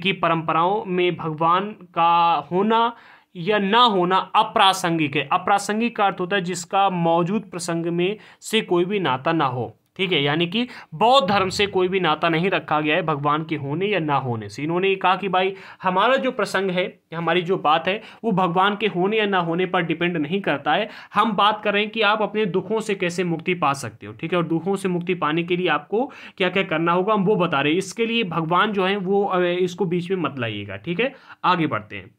की परंपराओं में भगवान का होना या ना होना अप्रासंगिक है अप्रासंगिक का अर्थ होता है जिसका मौजूद प्रसंग में से कोई भी नाता ना हो ठीक है यानी कि बौद्ध धर्म से कोई भी नाता नहीं रखा गया है भगवान के होने या ना होने से इन्होंने ये कहा कि भाई हमारा जो प्रसंग है हमारी जो बात है वो भगवान के होने या ना होने पर डिपेंड नहीं करता है हम बात कर रहे हैं कि आप अपने दुखों से कैसे मुक्ति पा सकते हो ठीक है और दुखों से मुक्ति पाने के लिए आपको क्या क्या करना होगा हम वो बता रहे हैं इसके लिए भगवान जो है वो इसको बीच में मत लाइएगा ठीक है आगे बढ़ते हैं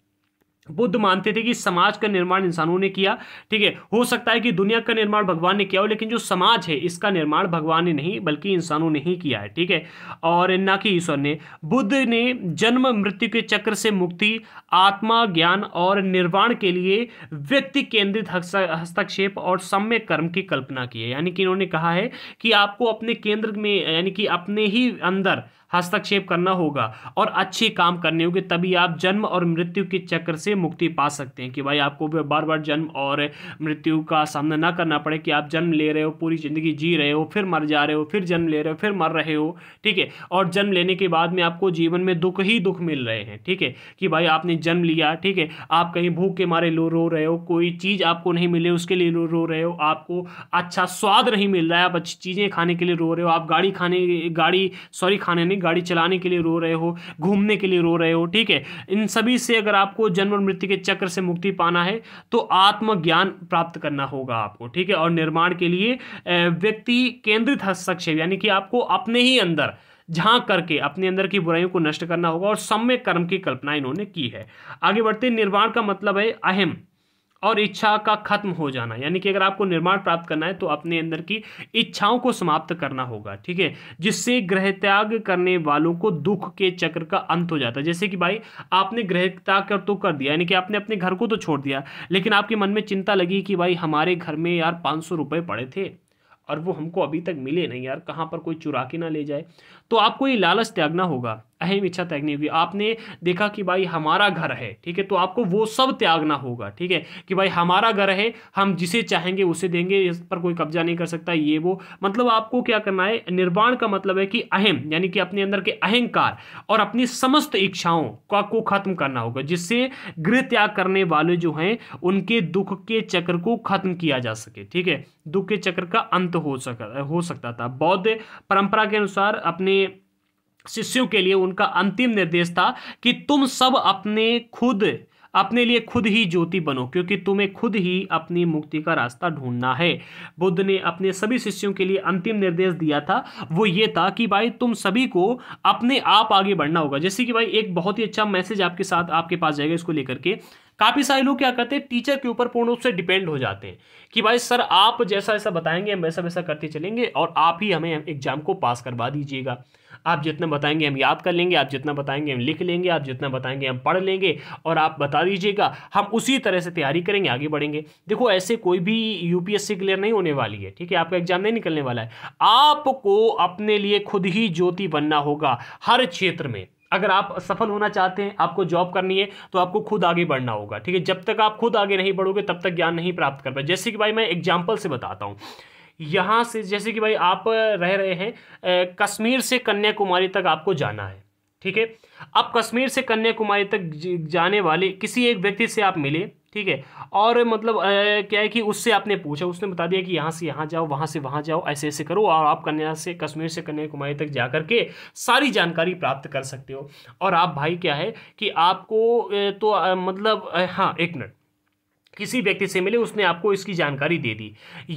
बुद्ध मानते थे कि समाज का निर्माण इंसानों ने किया ठीक है हो सकता है कि दुनिया का निर्माण भगवान ने किया हो लेकिन जो समाज है इसका निर्माण भगवान ने नहीं बल्कि इंसानों ने ही किया है ठीक है और ना कि ईश्वर ने बुद्ध ने जन्म मृत्यु के चक्र से मुक्ति आत्मा ज्ञान और निर्वाण के लिए व्यक्ति केंद्रित हस्तक्षेप और सम्य कर्म की कल्पना की है यानी कि इन्होंने कहा है कि आपको अपने केंद्र में यानी कि अपने ही अंदर हस्तक्षेप करना होगा और अच्छे काम करने होंगे तभी आप जन्म और मृत्यु के चक्र से मुक्ति पा सकते हैं कि भाई आपको बार बार जन्म और मृत्यु का सामना ना करना पड़े कि आप जन्म ले रहे हो पूरी ज़िंदगी जी रहे हो फिर मर जा रहे हो फिर जन्म ले रहे हो फिर मर रहे हो ठीक है और जन्म लेने के बाद में आपको जीवन में दुख ही दुख मिल रहे हैं ठीक है कि भाई आपने जन्म लिया ठीक है आप कहीं भूख के मारे लो रो रहे हो कोई चीज़ आपको नहीं मिले उसके लिए रो रहे हो आपको अच्छा स्वाद नहीं मिल रहा है आप अच्छी चीज़ें खाने के लिए रो रहे हो आप गाड़ी खाने गाड़ी सॉरी खाने नहीं गाड़ी चलाने के लिए रो रहे हो घूमने के लिए रो रहे हो ठीक है इन सभी से अगर आपको जन्म मृत्यु के चक्र से मुक्ति पाना है तो आत्मज्ञान प्राप्त करना होगा आपको ठीक है और निर्माण के लिए व्यक्ति केंद्रित हस्तक्षेप यानी कि आपको अपने ही अंदर झांक करके अपने अंदर की बुराइयों को नष्ट करना होगा और सम्य कर्म की कल्पना इन्होंने की है आगे बढ़ते निर्माण का मतलब है अहम और इच्छा का खत्म हो जाना यानी कि अगर आपको निर्माण प्राप्त करना है तो अपने अंदर की इच्छाओं को समाप्त करना होगा ठीक है जिससे ग्रह त्याग करने वालों को दुख के चक्र का अंत हो जाता है जैसे कि भाई आपने ग्रह त्याग कर तो कर दिया यानी कि आपने अपने घर को तो छोड़ दिया लेकिन आपके मन में चिंता लगी कि भाई हमारे घर में यार पाँच सौ पड़े थे और वो हमको अभी तक मिले नहीं यार कहाँ पर कोई चुरा के ना ले जाए तो आपको ये लालच त्यागना होगा अहम इच्छा त्यागनी होगी आपने देखा कि भाई हमारा घर है ठीक है तो आपको वो सब त्यागना होगा ठीक है कि भाई हमारा घर है हम जिसे चाहेंगे उसे देंगे इस पर कोई कब्जा नहीं कर सकता ये वो मतलब आपको क्या करना है निर्वाण का मतलब है कि अहम यानी कि अपने अंदर के अहंकार और अपनी समस्त इच्छाओं का को खत्म करना होगा जिससे गृह त्याग करने वाले जो हैं उनके दुख के चक्र को खत्म किया जा सके ठीक है दुख के चक्र का अंत हो सका हो सकता था बौद्ध परंपरा के अनुसार अपने शिष्यों के लिए उनका अंतिम निर्देश था कि तुम सब अपने खुद अपने लिए खुद ही ज्योति बनो क्योंकि तुम्हें खुद ही अपनी मुक्ति का रास्ता ढूंढना है बुद्ध ने अपने सभी शिष्यों के लिए अंतिम निर्देश दिया था वो ये था कि भाई तुम सभी को अपने आप आगे बढ़ना होगा जैसे कि भाई एक बहुत ही अच्छा मैसेज आपके साथ आपके पास जाएगा इसको लेकर के काफ़ी सारे लोग क्या करते हैं टीचर के ऊपर पूर्ण रूप से डिपेंड हो जाते हैं कि भाई सर आप जैसा ऐसा बताएंगे हम वैसा वैसा करते चलेंगे और आप ही हमें एग्जाम को पास करवा दीजिएगा आप जितना बताएंगे हम याद कर लेंगे आप जितना बताएंगे हम लिख लेंगे आप जितना बताएंगे हम पढ़ लेंगे और आप बता दीजिएगा हम उसी तरह से तैयारी करेंगे आगे बढ़ेंगे देखो ऐसे कोई भी यूपीएससी क्लियर नहीं होने वाली है ठीक है आपका एग्जाम नहीं निकलने वाला है आपको अपने लिए खुद ही ज्योति बनना होगा हर क्षेत्र में अगर आप सफल होना चाहते हैं आपको जॉब करनी है तो आपको खुद आगे बढ़ना होगा ठीक है जब तक आप खुद आगे नहीं बढ़ोगे तब तक ज्ञान नहीं प्राप्त कर पाए जैसे कि भाई मैं एग्जाम्पल से बताता हूँ यहाँ से जैसे कि भाई आप रह रहे हैं कश्मीर से कन्याकुमारी तक आपको जाना है ठीक है अब कश्मीर से कन्याकुमारी तक जाने वाले किसी एक व्यक्ति से आप मिले ठीक है और मतलब आ, क्या है कि उससे आपने पूछा उसने बता दिया कि यहाँ से यहाँ जाओ वहाँ से वहाँ जाओ ऐसे ऐसे करो और आप कन्या से कश्मीर से कन्याकुमारी तक जा करके सारी जानकारी प्राप्त कर सकते हो और आप भाई क्या है कि आपको तो आ, मतलब हाँ एक मिनट किसी व्यक्ति से मिले उसने आपको इसकी जानकारी दे दी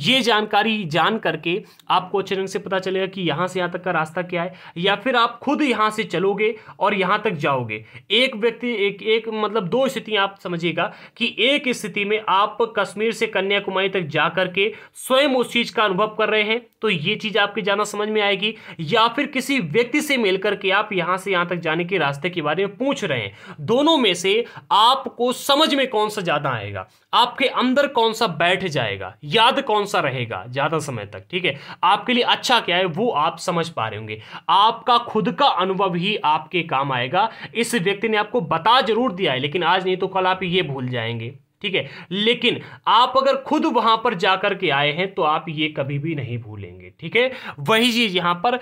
ये जानकारी जान करके आपको अच्छे ढंग से पता चलेगा कि यहाँ से यहाँ तक का रास्ता क्या है या फिर आप खुद यहाँ से चलोगे और यहाँ तक जाओगे एक व्यक्ति एक एक मतलब दो स्थितियाँ आप समझिएगा कि एक स्थिति में आप कश्मीर से कन्याकुमारी तक जा करके स्वयं उस चीज़ का अनुभव कर रहे हैं तो ये चीज़ आपके जाना समझ में आएगी या फिर किसी व्यक्ति से मिल करके आप यहाँ से यहाँ तक जाने के रास्ते के बारे में पूछ रहे हैं दोनों में से आपको समझ में कौन सा ज़्यादा आएगा आपके अंदर कौन सा बैठ जाएगा याद कौन सा रहेगा ज़्यादा समय तक ठीक है आपके लिए अच्छा क्या है वो आप समझ पा रहे होंगे आपका खुद का अनुभव ही आपके काम आएगा इस व्यक्ति ने आपको बता जरूर दिया है लेकिन आज नहीं तो कल आप ये भूल जाएंगे ठीक है लेकिन आप अगर खुद वहां पर जाकर के आए हैं तो आप ये कभी भी नहीं भूलेंगे ठीक है वही चीज यहां पर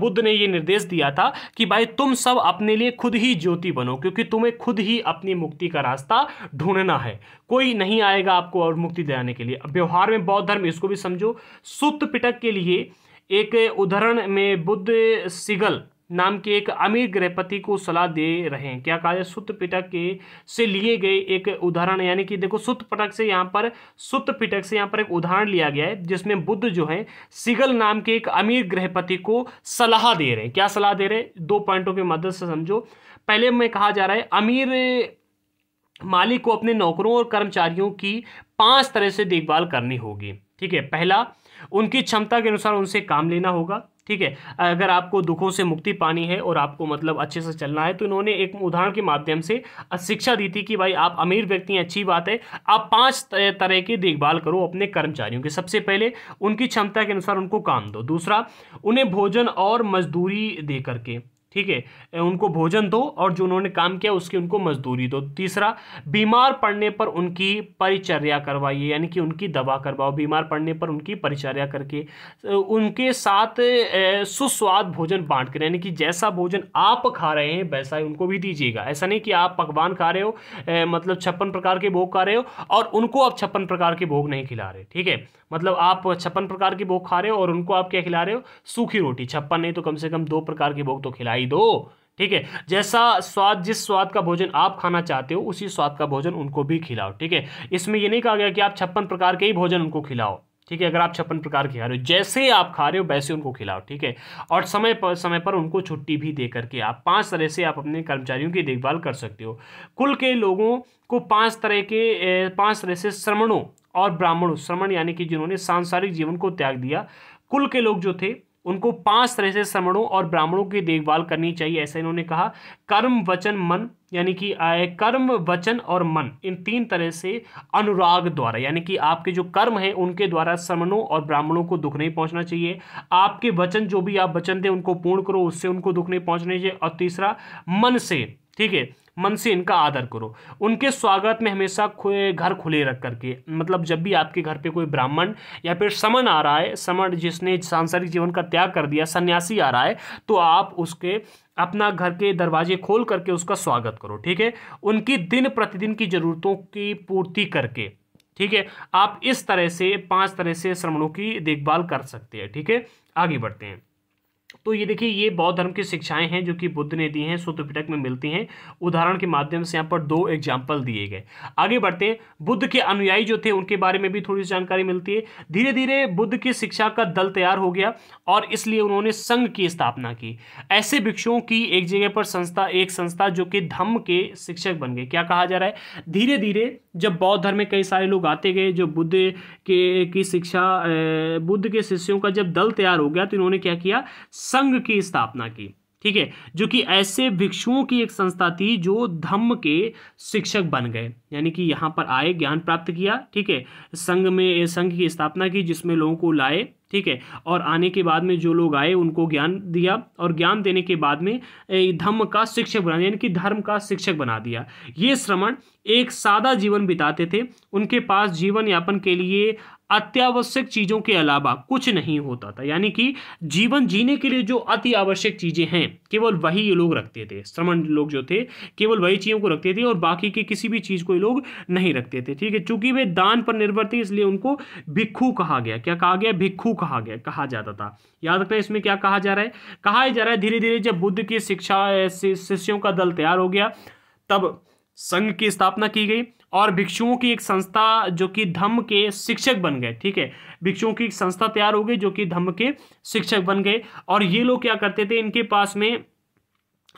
बुद्ध ने ये निर्देश दिया था कि भाई तुम सब अपने लिए खुद ही ज्योति बनो क्योंकि तुम्हें खुद ही अपनी मुक्ति का रास्ता ढूंढना है कोई नहीं आएगा आपको और मुक्ति दिलाने के लिए व्यवहार में बौद्ध धर्म इसको भी समझो सुत पिटक के लिए एक उदाहरण में बुद्ध सिगल नाम के एक अमीर गृहपति को सलाह दे रहे हैं क्या कहा जाए सुतपिटक के से लिए गए एक उदाहरण यानी कि देखो सुतपटक से यहाँ पर सुतपिटक से यहाँ पर एक उदाहरण लिया गया है जिसमें बुद्ध जो है सिगल नाम के एक अमीर गृहपति को सलाह दे रहे हैं क्या सलाह दे रहे हैं दो पॉइंटों की मदद से समझो पहले में कहा जा रहा है अमीर मालिक को अपने नौकरों और कर्मचारियों की पाँच तरह से देखभाल करनी होगी ठीक है पहला उनकी क्षमता के अनुसार उनसे काम लेना होगा ठीक है अगर आपको दुखों से मुक्ति पानी है और आपको मतलब अच्छे से चलना है तो इन्होंने एक उदाहरण के माध्यम से शिक्षा दी थी कि भाई आप अमीर व्यक्ति हैं अच्छी बात है आप पांच तरह की देखभाल करो अपने कर्मचारियों के सबसे पहले उनकी क्षमता के अनुसार उनको काम दो दूसरा उन्हें भोजन और मजदूरी दे करके ठीक है उनको भोजन दो और जो उन्होंने काम किया उसकी उनको मजदूरी दो तीसरा बीमार पड़ने पर उनकी परिचर्या करवाइए यानी कि उनकी दवा करवाओ बीमार पड़ने पर उनकी परिचर्या करके उनके साथ सुस्वाद भोजन बांट कर यानी कि जैसा भोजन आप खा रहे हैं वैसा ही उनको भी दीजिएगा ऐसा नहीं कि आप पकवान खा रहे हो मतलब छप्पन प्रकार के भोग खा रहे हो और उनको आप छप्पन प्रकार के भोग नहीं खिला रहे ठीक है मतलब आप छप्पन प्रकार के भोग खा रहे हो और उनको आप क्या खिला रहे हो सूखी रोटी छप्पन नहीं तो कम से कम दो प्रकार के भोग तो खिलाई खरीदो ठीक है जैसा स्वाद जिस स्वाद का भोजन आप खाना चाहते हो उसी स्वाद का भोजन उनको भी खिलाओ ठीक है इसमें यह नहीं कहा गया कि आप छप्पन प्रकार के ही भोजन उनको खिलाओ ठीक है अगर आप छप्पन प्रकार खिला रहे हो जैसे आप खा रहे हो वैसे उनको खिलाओ ठीक है और समय पर समय पर उनको छुट्टी भी दे करके आप पांच तरह से आप अपने कर्मचारियों की देखभाल कर सकते हो कुल के लोगों को पांच तरह के पांच तरह से श्रमणों और ब्राह्मणों श्रमण यानी कि जिन्होंने सांसारिक जीवन को त्याग दिया कुल के लोग जो थे उनको पांच तरह से श्रमणों और ब्राह्मणों की देखभाल करनी चाहिए ऐसा इन्होंने कहा कर्म वचन मन यानी कि आए कर्म वचन और मन इन तीन तरह से अनुराग द्वारा यानी कि आपके जो कर्म हैं उनके द्वारा श्रमणों और ब्राह्मणों को दुख नहीं पहुंचना चाहिए आपके वचन जो भी आप वचन दें उनको पूर्ण करो उससे उनको दुख नहीं पहुँचना चाहिए और तीसरा मन से ठीक है मन से इनका आदर करो उनके स्वागत में हमेशा घर खुले रख करके मतलब जब भी आपके घर पे कोई ब्राह्मण या फिर समन आ रहा है समन जिसने सांसारिक जीवन का त्याग कर दिया सन्यासी आ रहा है तो आप उसके अपना घर के दरवाजे खोल करके उसका स्वागत करो ठीक है उनकी दिन प्रतिदिन की ज़रूरतों की पूर्ति करके ठीक है आप इस तरह से पांच तरह से श्रमणों की देखभाल कर सकते हैं ठीक है आगे बढ़ते हैं तो ये देखिए ये बौद्ध धर्म की शिक्षाएं हैं जो कि बुद्ध ने दी हैं शुद्ध पिटक में मिलती हैं उदाहरण के माध्यम से यहाँ पर दो एग्जाम्पल दिए गए आगे बढ़ते हैं बुद्ध के अनुयायी जो थे उनके बारे में भी थोड़ी सी जानकारी मिलती है धीरे धीरे बुद्ध की शिक्षा का दल तैयार हो गया और इसलिए उन्होंने संघ की स्थापना की ऐसे भिक्षुओं की एक जगह पर संस्था एक संस्था जो कि धम्म के शिक्षक बन गए क्या कहा जा रहा है धीरे धीरे जब बौद्ध धर्म में कई सारे लोग आते गए जो बुद्ध के की शिक्षा बुद्ध के शिष्यों का जब दल तैयार हो गया तो इन्होंने क्या किया संघ की स्थापना की ठीक है जो कि ऐसे भिक्षुओं की एक संस्था थी जो धम्म के शिक्षक बन गए यानी कि यहाँ पर आए ज्ञान प्राप्त किया ठीक है संघ में संघ की स्थापना की जिसमें लोगों को लाए ठीक है और आने के बाद में जो लोग आए उनको ज्ञान दिया और ज्ञान देने के बाद में धम्म का शिक्षक बना यानी कि धर्म का शिक्षक बना दिया ये श्रमण एक सादा जीवन बिताते थे उनके पास जीवन यापन के लिए अत्यावश्यक चीज़ों के अलावा कुछ नहीं होता था यानी कि जीवन जीने के लिए जो अति आवश्यक चीज़ें हैं केवल वही ये लोग रखते थे श्रमण लोग जो थे केवल वही चीज़ों को रखते थे और बाकी की किसी भी चीज़ को ये लोग नहीं रखते थे ठीक है चूंकि वे दान पर निर्भर थे इसलिए उनको भिक्खू कहा गया क्या कहा गया भिक्खू कहा गया कहा जाता था याद रखना इसमें क्या कहा जा रहा है कहा जा रहा है धीरे धीरे जब बुद्ध की शिक्षा शिष्यों का दल तैयार हो गया तब संघ की स्थापना की गई और भिक्षुओं की एक संस्था जो कि धम्म के शिक्षक बन गए ठीक है भिक्षुओं की एक संस्था तैयार हो गई जो कि धम्म के शिक्षक बन गए और ये लोग क्या करते थे इनके पास में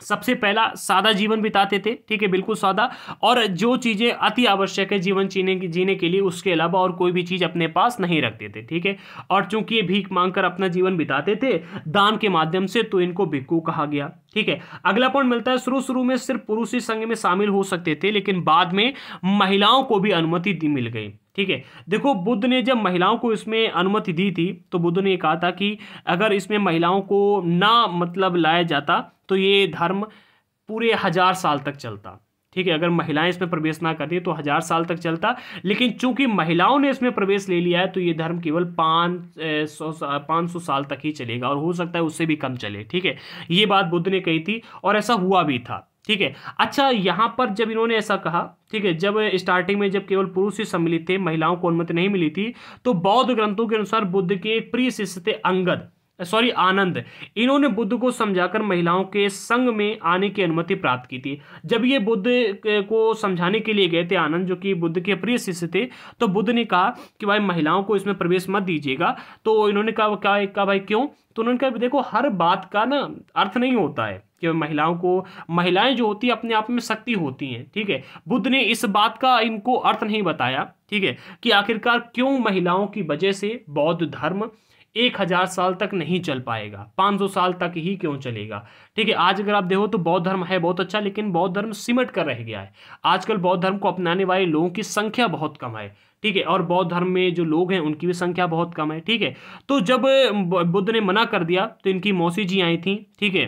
सबसे पहला सादा जीवन बिताते थे ठीक है बिल्कुल सादा और जो चीज़ें अति आवश्यक है जीवन जीने के जीने के लिए उसके अलावा और कोई भी चीज़ अपने पास नहीं रखते थे ठीक है और चूंकि ये भीख मांगकर अपना जीवन बिताते थे दान के माध्यम से तो इनको भिक्कू कहा गया ठीक है अगला पॉइंट मिलता है शुरू शुरू में सिर्फ पुरुष ही संघ में शामिल हो सकते थे लेकिन बाद में महिलाओं को भी अनुमति दी मिल गई ठीक है देखो बुद्ध ने जब महिलाओं को इसमें अनुमति दी थी तो बुद्ध ने कहा था कि अगर इसमें महिलाओं को ना मतलब लाया जाता तो ये धर्म पूरे हजार साल तक चलता ठीक है अगर महिलाएं इसमें प्रवेश ना करती तो हजार साल तक चलता लेकिन चूंकि महिलाओं ने इसमें प्रवेश ले लिया है तो ये धर्म केवल पाँच सौ पाँच सौ साल तक ही चलेगा और हो सकता है उससे भी कम चले ठीक है ये बात बुद्ध ने कही थी और ऐसा हुआ भी था ठीक है अच्छा यहाँ पर जब इन्होंने ऐसा कहा ठीक है जब स्टार्टिंग में जब केवल पुरुष ही सम्मिलित थे महिलाओं को अनुमति नहीं मिली थी तो बौद्ध ग्रंथों के अनुसार बुद्ध के एक प्रिय शिष्य थे अंगद सॉरी आनंद इन्होंने बुद्ध को समझाकर महिलाओं के संग में आने की अनुमति प्राप्त की थी जब ये बुद्ध को समझाने के लिए गए थे आनंद जो कि बुद्ध के प्रिय शिष्य थे तो बुद्ध ने कहा कि भाई महिलाओं को इसमें प्रवेश मत दीजिएगा तो इन्होंने कहा क्या कहा भाई क्यों तो उन्होंने कहा देखो हर बात का ना अर्थ नहीं होता है कि महिलाओं को महिलाएं जो होती है अपने आप में शक्ति होती हैं ठीक है बुद्ध ने इस बात का इनको अर्थ नहीं बताया ठीक है कि आखिरकार क्यों महिलाओं की वजह से बौद्ध धर्म एक हजार साल तक नहीं चल पाएगा पाँच सौ साल तक ही क्यों चलेगा ठीक है आज अगर आप देखो तो बौद्ध धर्म है बहुत अच्छा लेकिन बौद्ध धर्म सिमट कर रह गया है आजकल बौद्ध धर्म को अपनाने वाले लोगों की संख्या बहुत कम है ठीक है और बौद्ध धर्म में जो लोग हैं उनकी भी संख्या बहुत कम है ठीक है तो जब बुद्ध ने मना कर दिया तो इनकी मौसी जी आई थी ठीक है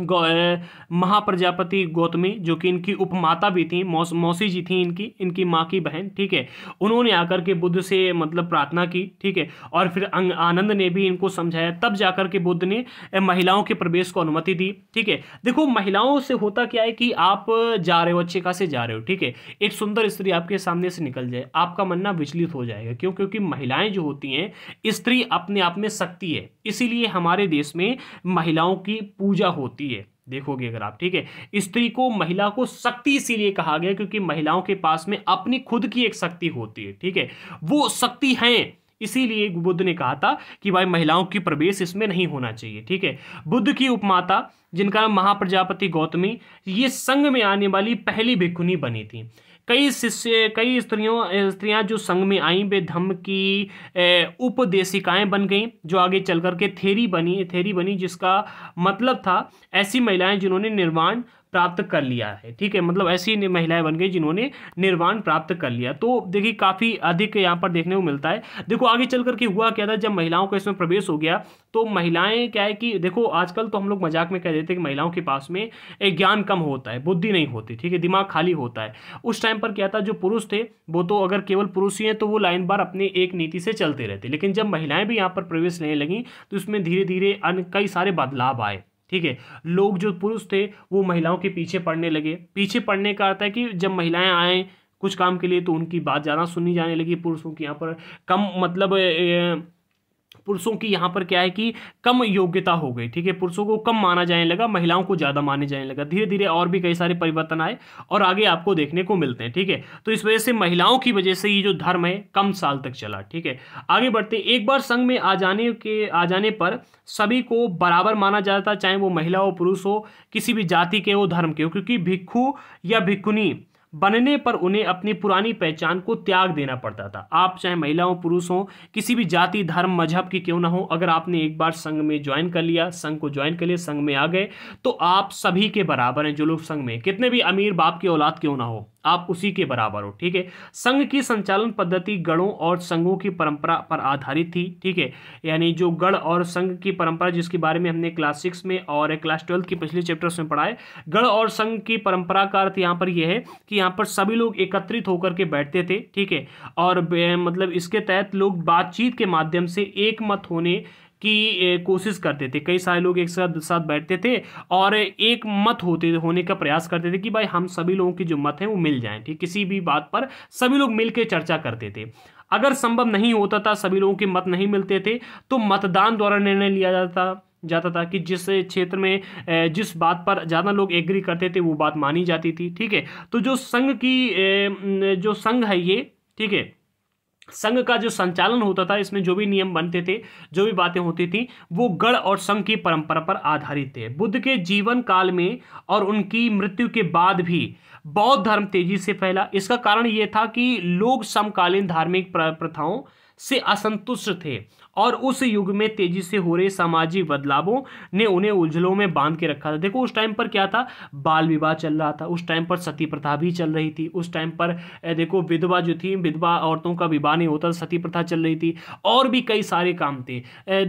महाप्रजापति गौतमी जो कि इनकी उपमाता भी थी मौस मौसी जी थी इनकी इनकी माँ की बहन ठीक है उन्होंने आकर के बुद्ध से मतलब प्रार्थना की ठीक है और फिर अं, आनंद ने भी इनको समझाया तब जाकर के बुद्ध ने महिलाओं के प्रवेश को अनुमति दी ठीक है देखो महिलाओं से होता क्या है कि आप जा रहे हो अच्छे खासे जा रहे हो ठीक है एक सुंदर स्त्री आपके सामने से निकल जाए आपका मन ना विचलित हो जाएगा क्यों क्योंकि महिलाएं जो होती हैं स्त्री अपने आप में शक्ति है इसीलिए हमारे देश में महिलाओं की पूजा होती है देखोगे अगर आप ठीक है स्त्री को महिला को शक्ति इसीलिए कहा गया क्योंकि महिलाओं के पास में अपनी खुद की एक शक्ति होती है ठीक है वो शक्ति हैं इसीलिए बुद्ध ने कहा था कि भाई महिलाओं की प्रवेश इसमें नहीं होना चाहिए ठीक है बुद्ध की उपमाता जिनका नाम महाप्रजापति गौतमी ये संघ में आने वाली पहली भिक्खुनी बनी थी कई शिष्य कई स्त्रियों स्त्रियां जो संघ में आई वे धम्म की उपदेशिकाएं बन गईं जो आगे चल करके थेरी बनी थेरी बनी जिसका मतलब था ऐसी महिलाएं जिन्होंने निर्माण प्राप्त कर लिया है ठीक है मतलब ऐसी महिलाएं बन गई जिन्होंने निर्वाण प्राप्त कर लिया तो देखिए काफ़ी अधिक यहाँ पर देखने को मिलता है देखो आगे चल करके हुआ क्या था जब महिलाओं का इसमें प्रवेश हो गया तो महिलाएं क्या है कि देखो आजकल तो हम लोग मजाक में कह देते हैं कि महिलाओं के पास में एक ज्ञान कम होता है बुद्धि नहीं होती ठीक है दिमाग खाली होता है उस टाइम पर क्या था जो पुरुष थे वो तो अगर केवल पुरुष ही हैं तो वो लाइन बार अपनी एक नीति से चलते रहते लेकिन जब महिलाएं भी यहाँ पर प्रवेश लेने लगीं तो उसमें धीरे धीरे अन्य कई सारे बदलाव आए ठीक है लोग जो पुरुष थे वो महिलाओं के पीछे पड़ने लगे पीछे पड़ने का अर्थ है कि जब महिलाएं आएँ कुछ काम के लिए तो उनकी बात ज़्यादा सुनी जाने लगी पुरुषों की यहाँ पर कम मतलब ए, ए, पुरुषों की यहाँ पर क्या है कि कम योग्यता हो गई ठीक है पुरुषों को कम माना जाने लगा महिलाओं को ज़्यादा माने जाने लगा धीरे धीरे और भी कई सारे परिवर्तन आए और आगे आपको देखने को मिलते हैं ठीक है तो इस वजह से महिलाओं की वजह से ये जो धर्म है कम साल तक चला ठीक है आगे बढ़ते एक बार संघ में आ जाने के आ जाने पर सभी को बराबर माना जाता चाहे वो महिला हो पुरुष हो किसी भी जाति के हो धर्म के हो क्योंकि भिक्खु या भिक्खुनी बनने पर उन्हें अपनी पुरानी पहचान को त्याग देना पड़ता था आप चाहे महिला हो पुरुष हो किसी भी जाति धर्म मजहब की क्यों ना हो अगर आपने एक बार संघ में ज्वाइन कर लिया संघ को ज्वाइन कर लिया संघ में आ गए तो आप सभी के बराबर हैं जो लोग संघ में कितने भी अमीर बाप की औलाद क्यों ना हो आप उसी के बराबर हो ठीक है संघ की संचालन पद्धति गणों और संघों की परंपरा पर आधारित थी ठीक है यानी जो गण और संघ की परंपरा जिसके बारे में हमने क्लास सिक्स में और क्लास ट्वेल्थ के पिछले चैप्टर्स में पढ़ाए गढ़ गण और संघ की परंपरा का अर्थ यहाँ पर यह है कि यहाँ पर सभी लोग एकत्रित होकर के बैठते थे ठीक है और मतलब इसके तहत लोग बातचीत के माध्यम से एक मत होने की कोशिश करते थे कई सारे लोग एक साथ साथ बैठते थे और एक मत होते होने का प्रयास करते थे कि भाई हम सभी लोगों की जो मत है वो मिल जाए ठीक किसी भी बात पर सभी लोग मिलकर चर्चा करते थे अगर संभव नहीं होता था सभी लोगों के मत नहीं मिलते थे तो मतदान द्वारा निर्णय लिया जाता था जाता था कि जिस क्षेत्र में जिस बात पर ज़्यादा लोग एग्री करते थे वो बात मानी जाती थी ठीक है तो जो संघ की जो संघ है ये ठीक है संघ का जो संचालन होता था इसमें जो भी नियम बनते थे जो भी बातें होती थी वो गढ़ और संघ की परंपरा पर आधारित थे बुद्ध के जीवन काल में और उनकी मृत्यु के बाद भी बौद्ध धर्म तेजी से फैला इसका कारण ये था कि लोग समकालीन धार्मिक प्रथाओं से असंतुष्ट थे और उस युग में तेजी से हो रहे सामाजिक बदलावों ने उन्हें उलझलों में बांध के रखा था देखो उस टाइम पर क्या था बाल विवाह चल रहा था उस टाइम पर सती प्रथा भी चल रही थी उस टाइम पर देखो विधवा जो थी विधवा औरतों का विवाह नहीं होता सती प्रथा चल रही थी और भी कई सारे काम थे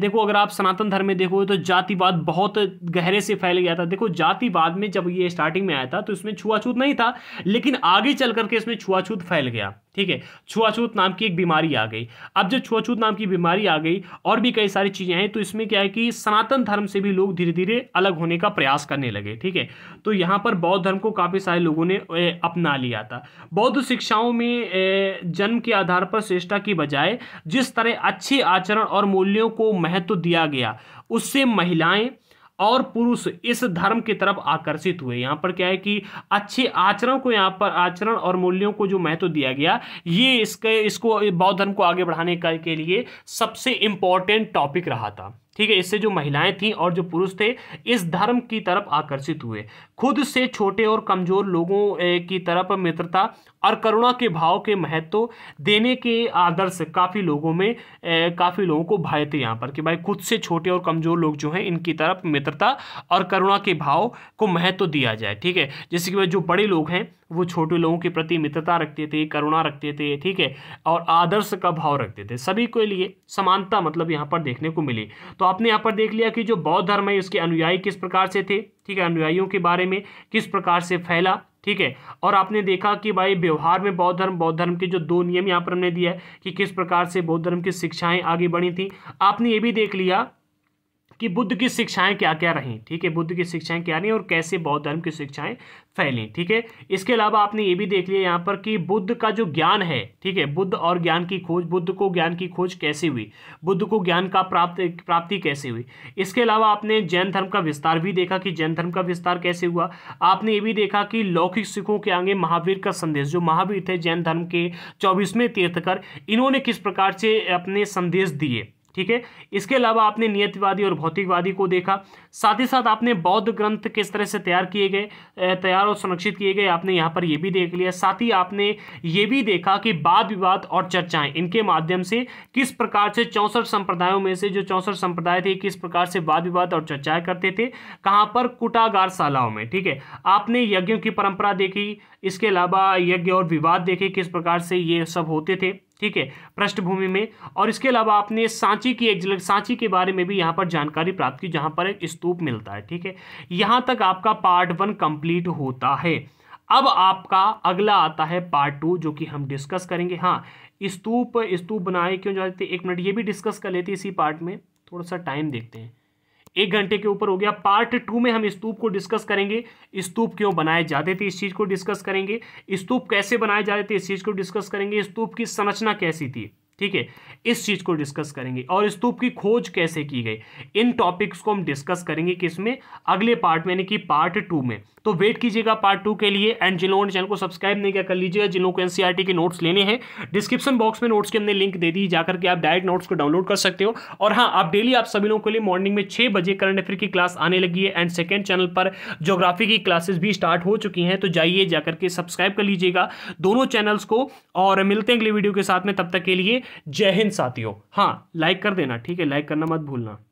देखो अगर आप सनातन धर्म में देखोगे तो जातिवाद बहुत गहरे से फैल गया था देखो जातिवाद में जब ये स्टार्टिंग में आया था तो इसमें छुआछूत नहीं था लेकिन आगे चल करके इसमें छुआछूत फैल गया ठीक है छुआछूत नाम की एक बीमारी आ गई अब जब छुआछूत नाम की बीमारी आ गई गई और भी कई सारी चीज़ें हैं तो इसमें क्या है कि सनातन धर्म से भी लोग धीरे धीरे अलग होने का प्रयास करने लगे ठीक है तो यहाँ पर बौद्ध धर्म को काफ़ी सारे लोगों ने अपना लिया था बौद्ध शिक्षाओं में जन्म के आधार पर श्रेष्ठा की बजाय जिस तरह अच्छे आचरण और मूल्यों को महत्व दिया गया उससे महिलाएं और पुरुष इस धर्म की तरफ आकर्षित हुए यहाँ पर क्या है कि अच्छे आचरण को यहाँ पर आचरण और मूल्यों को जो महत्व दिया गया ये इसके इसको बौद्ध धर्म को आगे बढ़ाने के लिए सबसे इम्पॉर्टेंट टॉपिक रहा था ठीक है इससे जो महिलाएं थीं और जो पुरुष थे इस धर्म की तरफ आकर्षित हुए खुद से छोटे और कमजोर लोगों की तरफ मित्रता और करुणा के भाव के महत्व देने के आदर्श काफ़ी लोगों में काफ़ी लोगों को भाए थे यहाँ पर कि भाई खुद से छोटे और कमजोर लोग जो हैं इनकी तरफ मित्रता और करुणा के भाव को महत्व दिया जाए ठीक है जैसे कि जो बड़े लोग हैं वो छोटे लोगों के प्रति मित्रता रखते थे करुणा रखते थे ठीक है और आदर्श का भाव रखते थे सभी के लिए समानता मतलब यहाँ पर देखने को मिली तो आपने यहाँ पर देख लिया कि जो बौद्ध धर्म है उसके अनुयायी किस प्रकार से थे ठीक है अनुयायियों के बारे में किस प्रकार से फैला ठीक है और आपने देखा कि भाई व्यवहार में बौद्ध धर्म बौद्ध धर्म के जो दो नियम यहाँ पर हमने दिया है कि किस प्रकार से बौद्ध धर्म की शिक्षाएं आगे बढ़ी थी आपने ये भी देख लिया कि बुद्ध की शिक्षाएं क्या क्या रहीं ठीक है बुद्ध की शिक्षाएं क्या रहीं और कैसे बौद्ध धर्म की शिक्षाएं फैलें ठीक है इसके अलावा आपने ये भी देख लिया यहाँ पर कि बुद्ध का जो ज्ञान है ठीक है बुद्ध और ज्ञान की खोज बुद्ध को ज्ञान की खोज कैसे हुई बुद्ध को ज्ञान का प्राप्त प्राप्ति कैसे हुई इसके अलावा आपने जैन धर्म का विस्तार भी देखा कि जैन धर्म का विस्तार कैसे हुआ आपने ये भी देखा कि लौकिक सिखों के आगे महावीर का संदेश जो महावीर थे जैन धर्म के चौबीसवें तीर्थकर इन्होंने किस प्रकार से अपने संदेश दिए ठीक है इसके अलावा आपने नियतिवादी और भौतिकवादी को देखा साथ ही साथ आपने बौद्ध ग्रंथ किस तरह से तैयार किए गए तैयार और संरक्षित किए गए आपने यहाँ पर यह भी देख लिया साथ ही आपने ये भी देखा कि वाद विवाद और चर्चाएं इनके माध्यम से किस प्रकार से चौंसठ संप्रदायों में से जो चौंसठ संप्रदाय थे किस प्रकार से वाद विवाद और चर्चाएं करते थे कहाँ पर कुटागार शालाओं में ठीक है आपने यज्ञों की परंपरा देखी इसके अलावा यज्ञ और विवाद देखे किस प्रकार से ये सब होते थे ठीक है पृष्ठभूमि में और इसके अलावा आपने सांची की एक सांची के बारे में भी यहाँ पर जानकारी प्राप्त की जहाँ पर एक स्तूप मिलता है ठीक है यहाँ तक आपका पार्ट वन कंप्लीट होता है अब आपका अगला आता है पार्ट टू जो कि हम डिस्कस करेंगे हाँ स्तूप स्तूप बनाए क्यों जाते एक मिनट ये भी डिस्कस कर लेते इसी पार्ट में थोड़ा सा टाइम देखते हैं एक घंटे के ऊपर हो गया पार्ट टू में हम स्तूप को डिस्कस करेंगे स्तूप क्यों बनाए जाते थे इस चीज़ को डिस्कस करेंगे स्तूप कैसे बनाए जाते थे इस चीज़ को डिस्कस करेंगे स्तूप की संरचना कैसी थी ठीक है इस चीज़ को डिस्कस करेंगे और स्तूप की खोज कैसे की गई इन टॉपिक्स को हम डिस्कस करेंगे किस में अगले पार्ट में यानी कि पार्ट टू में तो वेट कीजिएगा पार्ट टू के लिए एंड जिन लोगों ने चैनल को सब्सक्राइब नहीं किया कर लीजिएगा जिन लोगों को एनसीईआरटी e के नोट्स लेने हैं डिस्क्रिप्शन बॉक्स में नोट्स के हमने लिंक दे दी जाकर के आप डायरेक्ट नोट्स को डाउनलोड कर सकते हो और हाँ आप डेली आप सभी लोगों के लिए मॉर्निंग में छः बजे करंट अफेयर की क्लास आने लगी है एंड सेकेंड चैनल पर जोग्राफी की क्लासेस भी स्टार्ट हो चुकी हैं तो जाइए जाकर के सब्सक्राइब कर लीजिएगा दोनों चैनल्स को और मिलते हैं अगले वीडियो के साथ में तब तक के लिए जय हिंद साथियों हाँ लाइक कर देना ठीक है लाइक करना मत भूलना